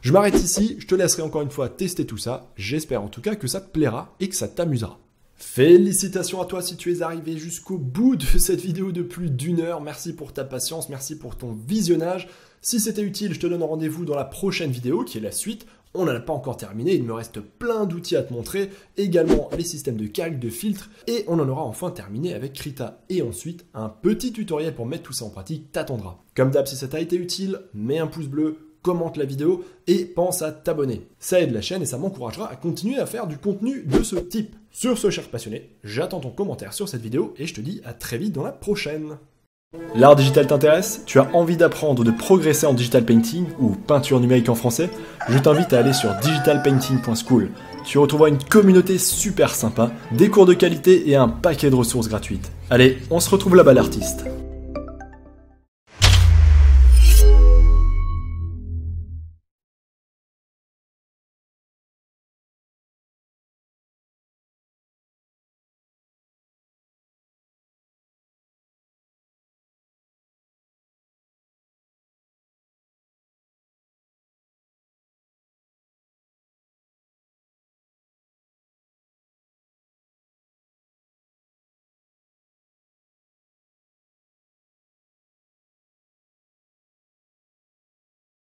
Je m'arrête ici, je te laisserai encore une fois tester tout ça, j'espère en tout cas que ça te plaira et que ça t'amusera. Félicitations à toi si tu es arrivé jusqu'au bout de cette vidéo de plus d'une heure. Merci pour ta patience, merci pour ton visionnage. Si c'était utile, je te donne rendez-vous dans la prochaine vidéo qui est la suite. On n'en a pas encore terminé, il me reste plein d'outils à te montrer, également les systèmes de calque, de filtre, et on en aura enfin terminé avec Krita. Et ensuite, un petit tutoriel pour mettre tout ça en pratique t'attendra. Comme d'hab, si ça t'a été utile, mets un pouce bleu, commente la vidéo et pense à t'abonner. Ça aide la chaîne et ça m'encouragera à continuer à faire du contenu de ce type. Sur ce, cher passionné, j'attends ton commentaire sur cette vidéo et je te dis à très vite dans la prochaine. L'art digital t'intéresse Tu as envie d'apprendre ou de progresser en digital painting ou peinture numérique en français Je t'invite à aller sur digitalpainting.school. Tu retrouveras une communauté super sympa, des cours de qualité et un paquet de ressources gratuites. Allez, on se retrouve là-bas l'artiste.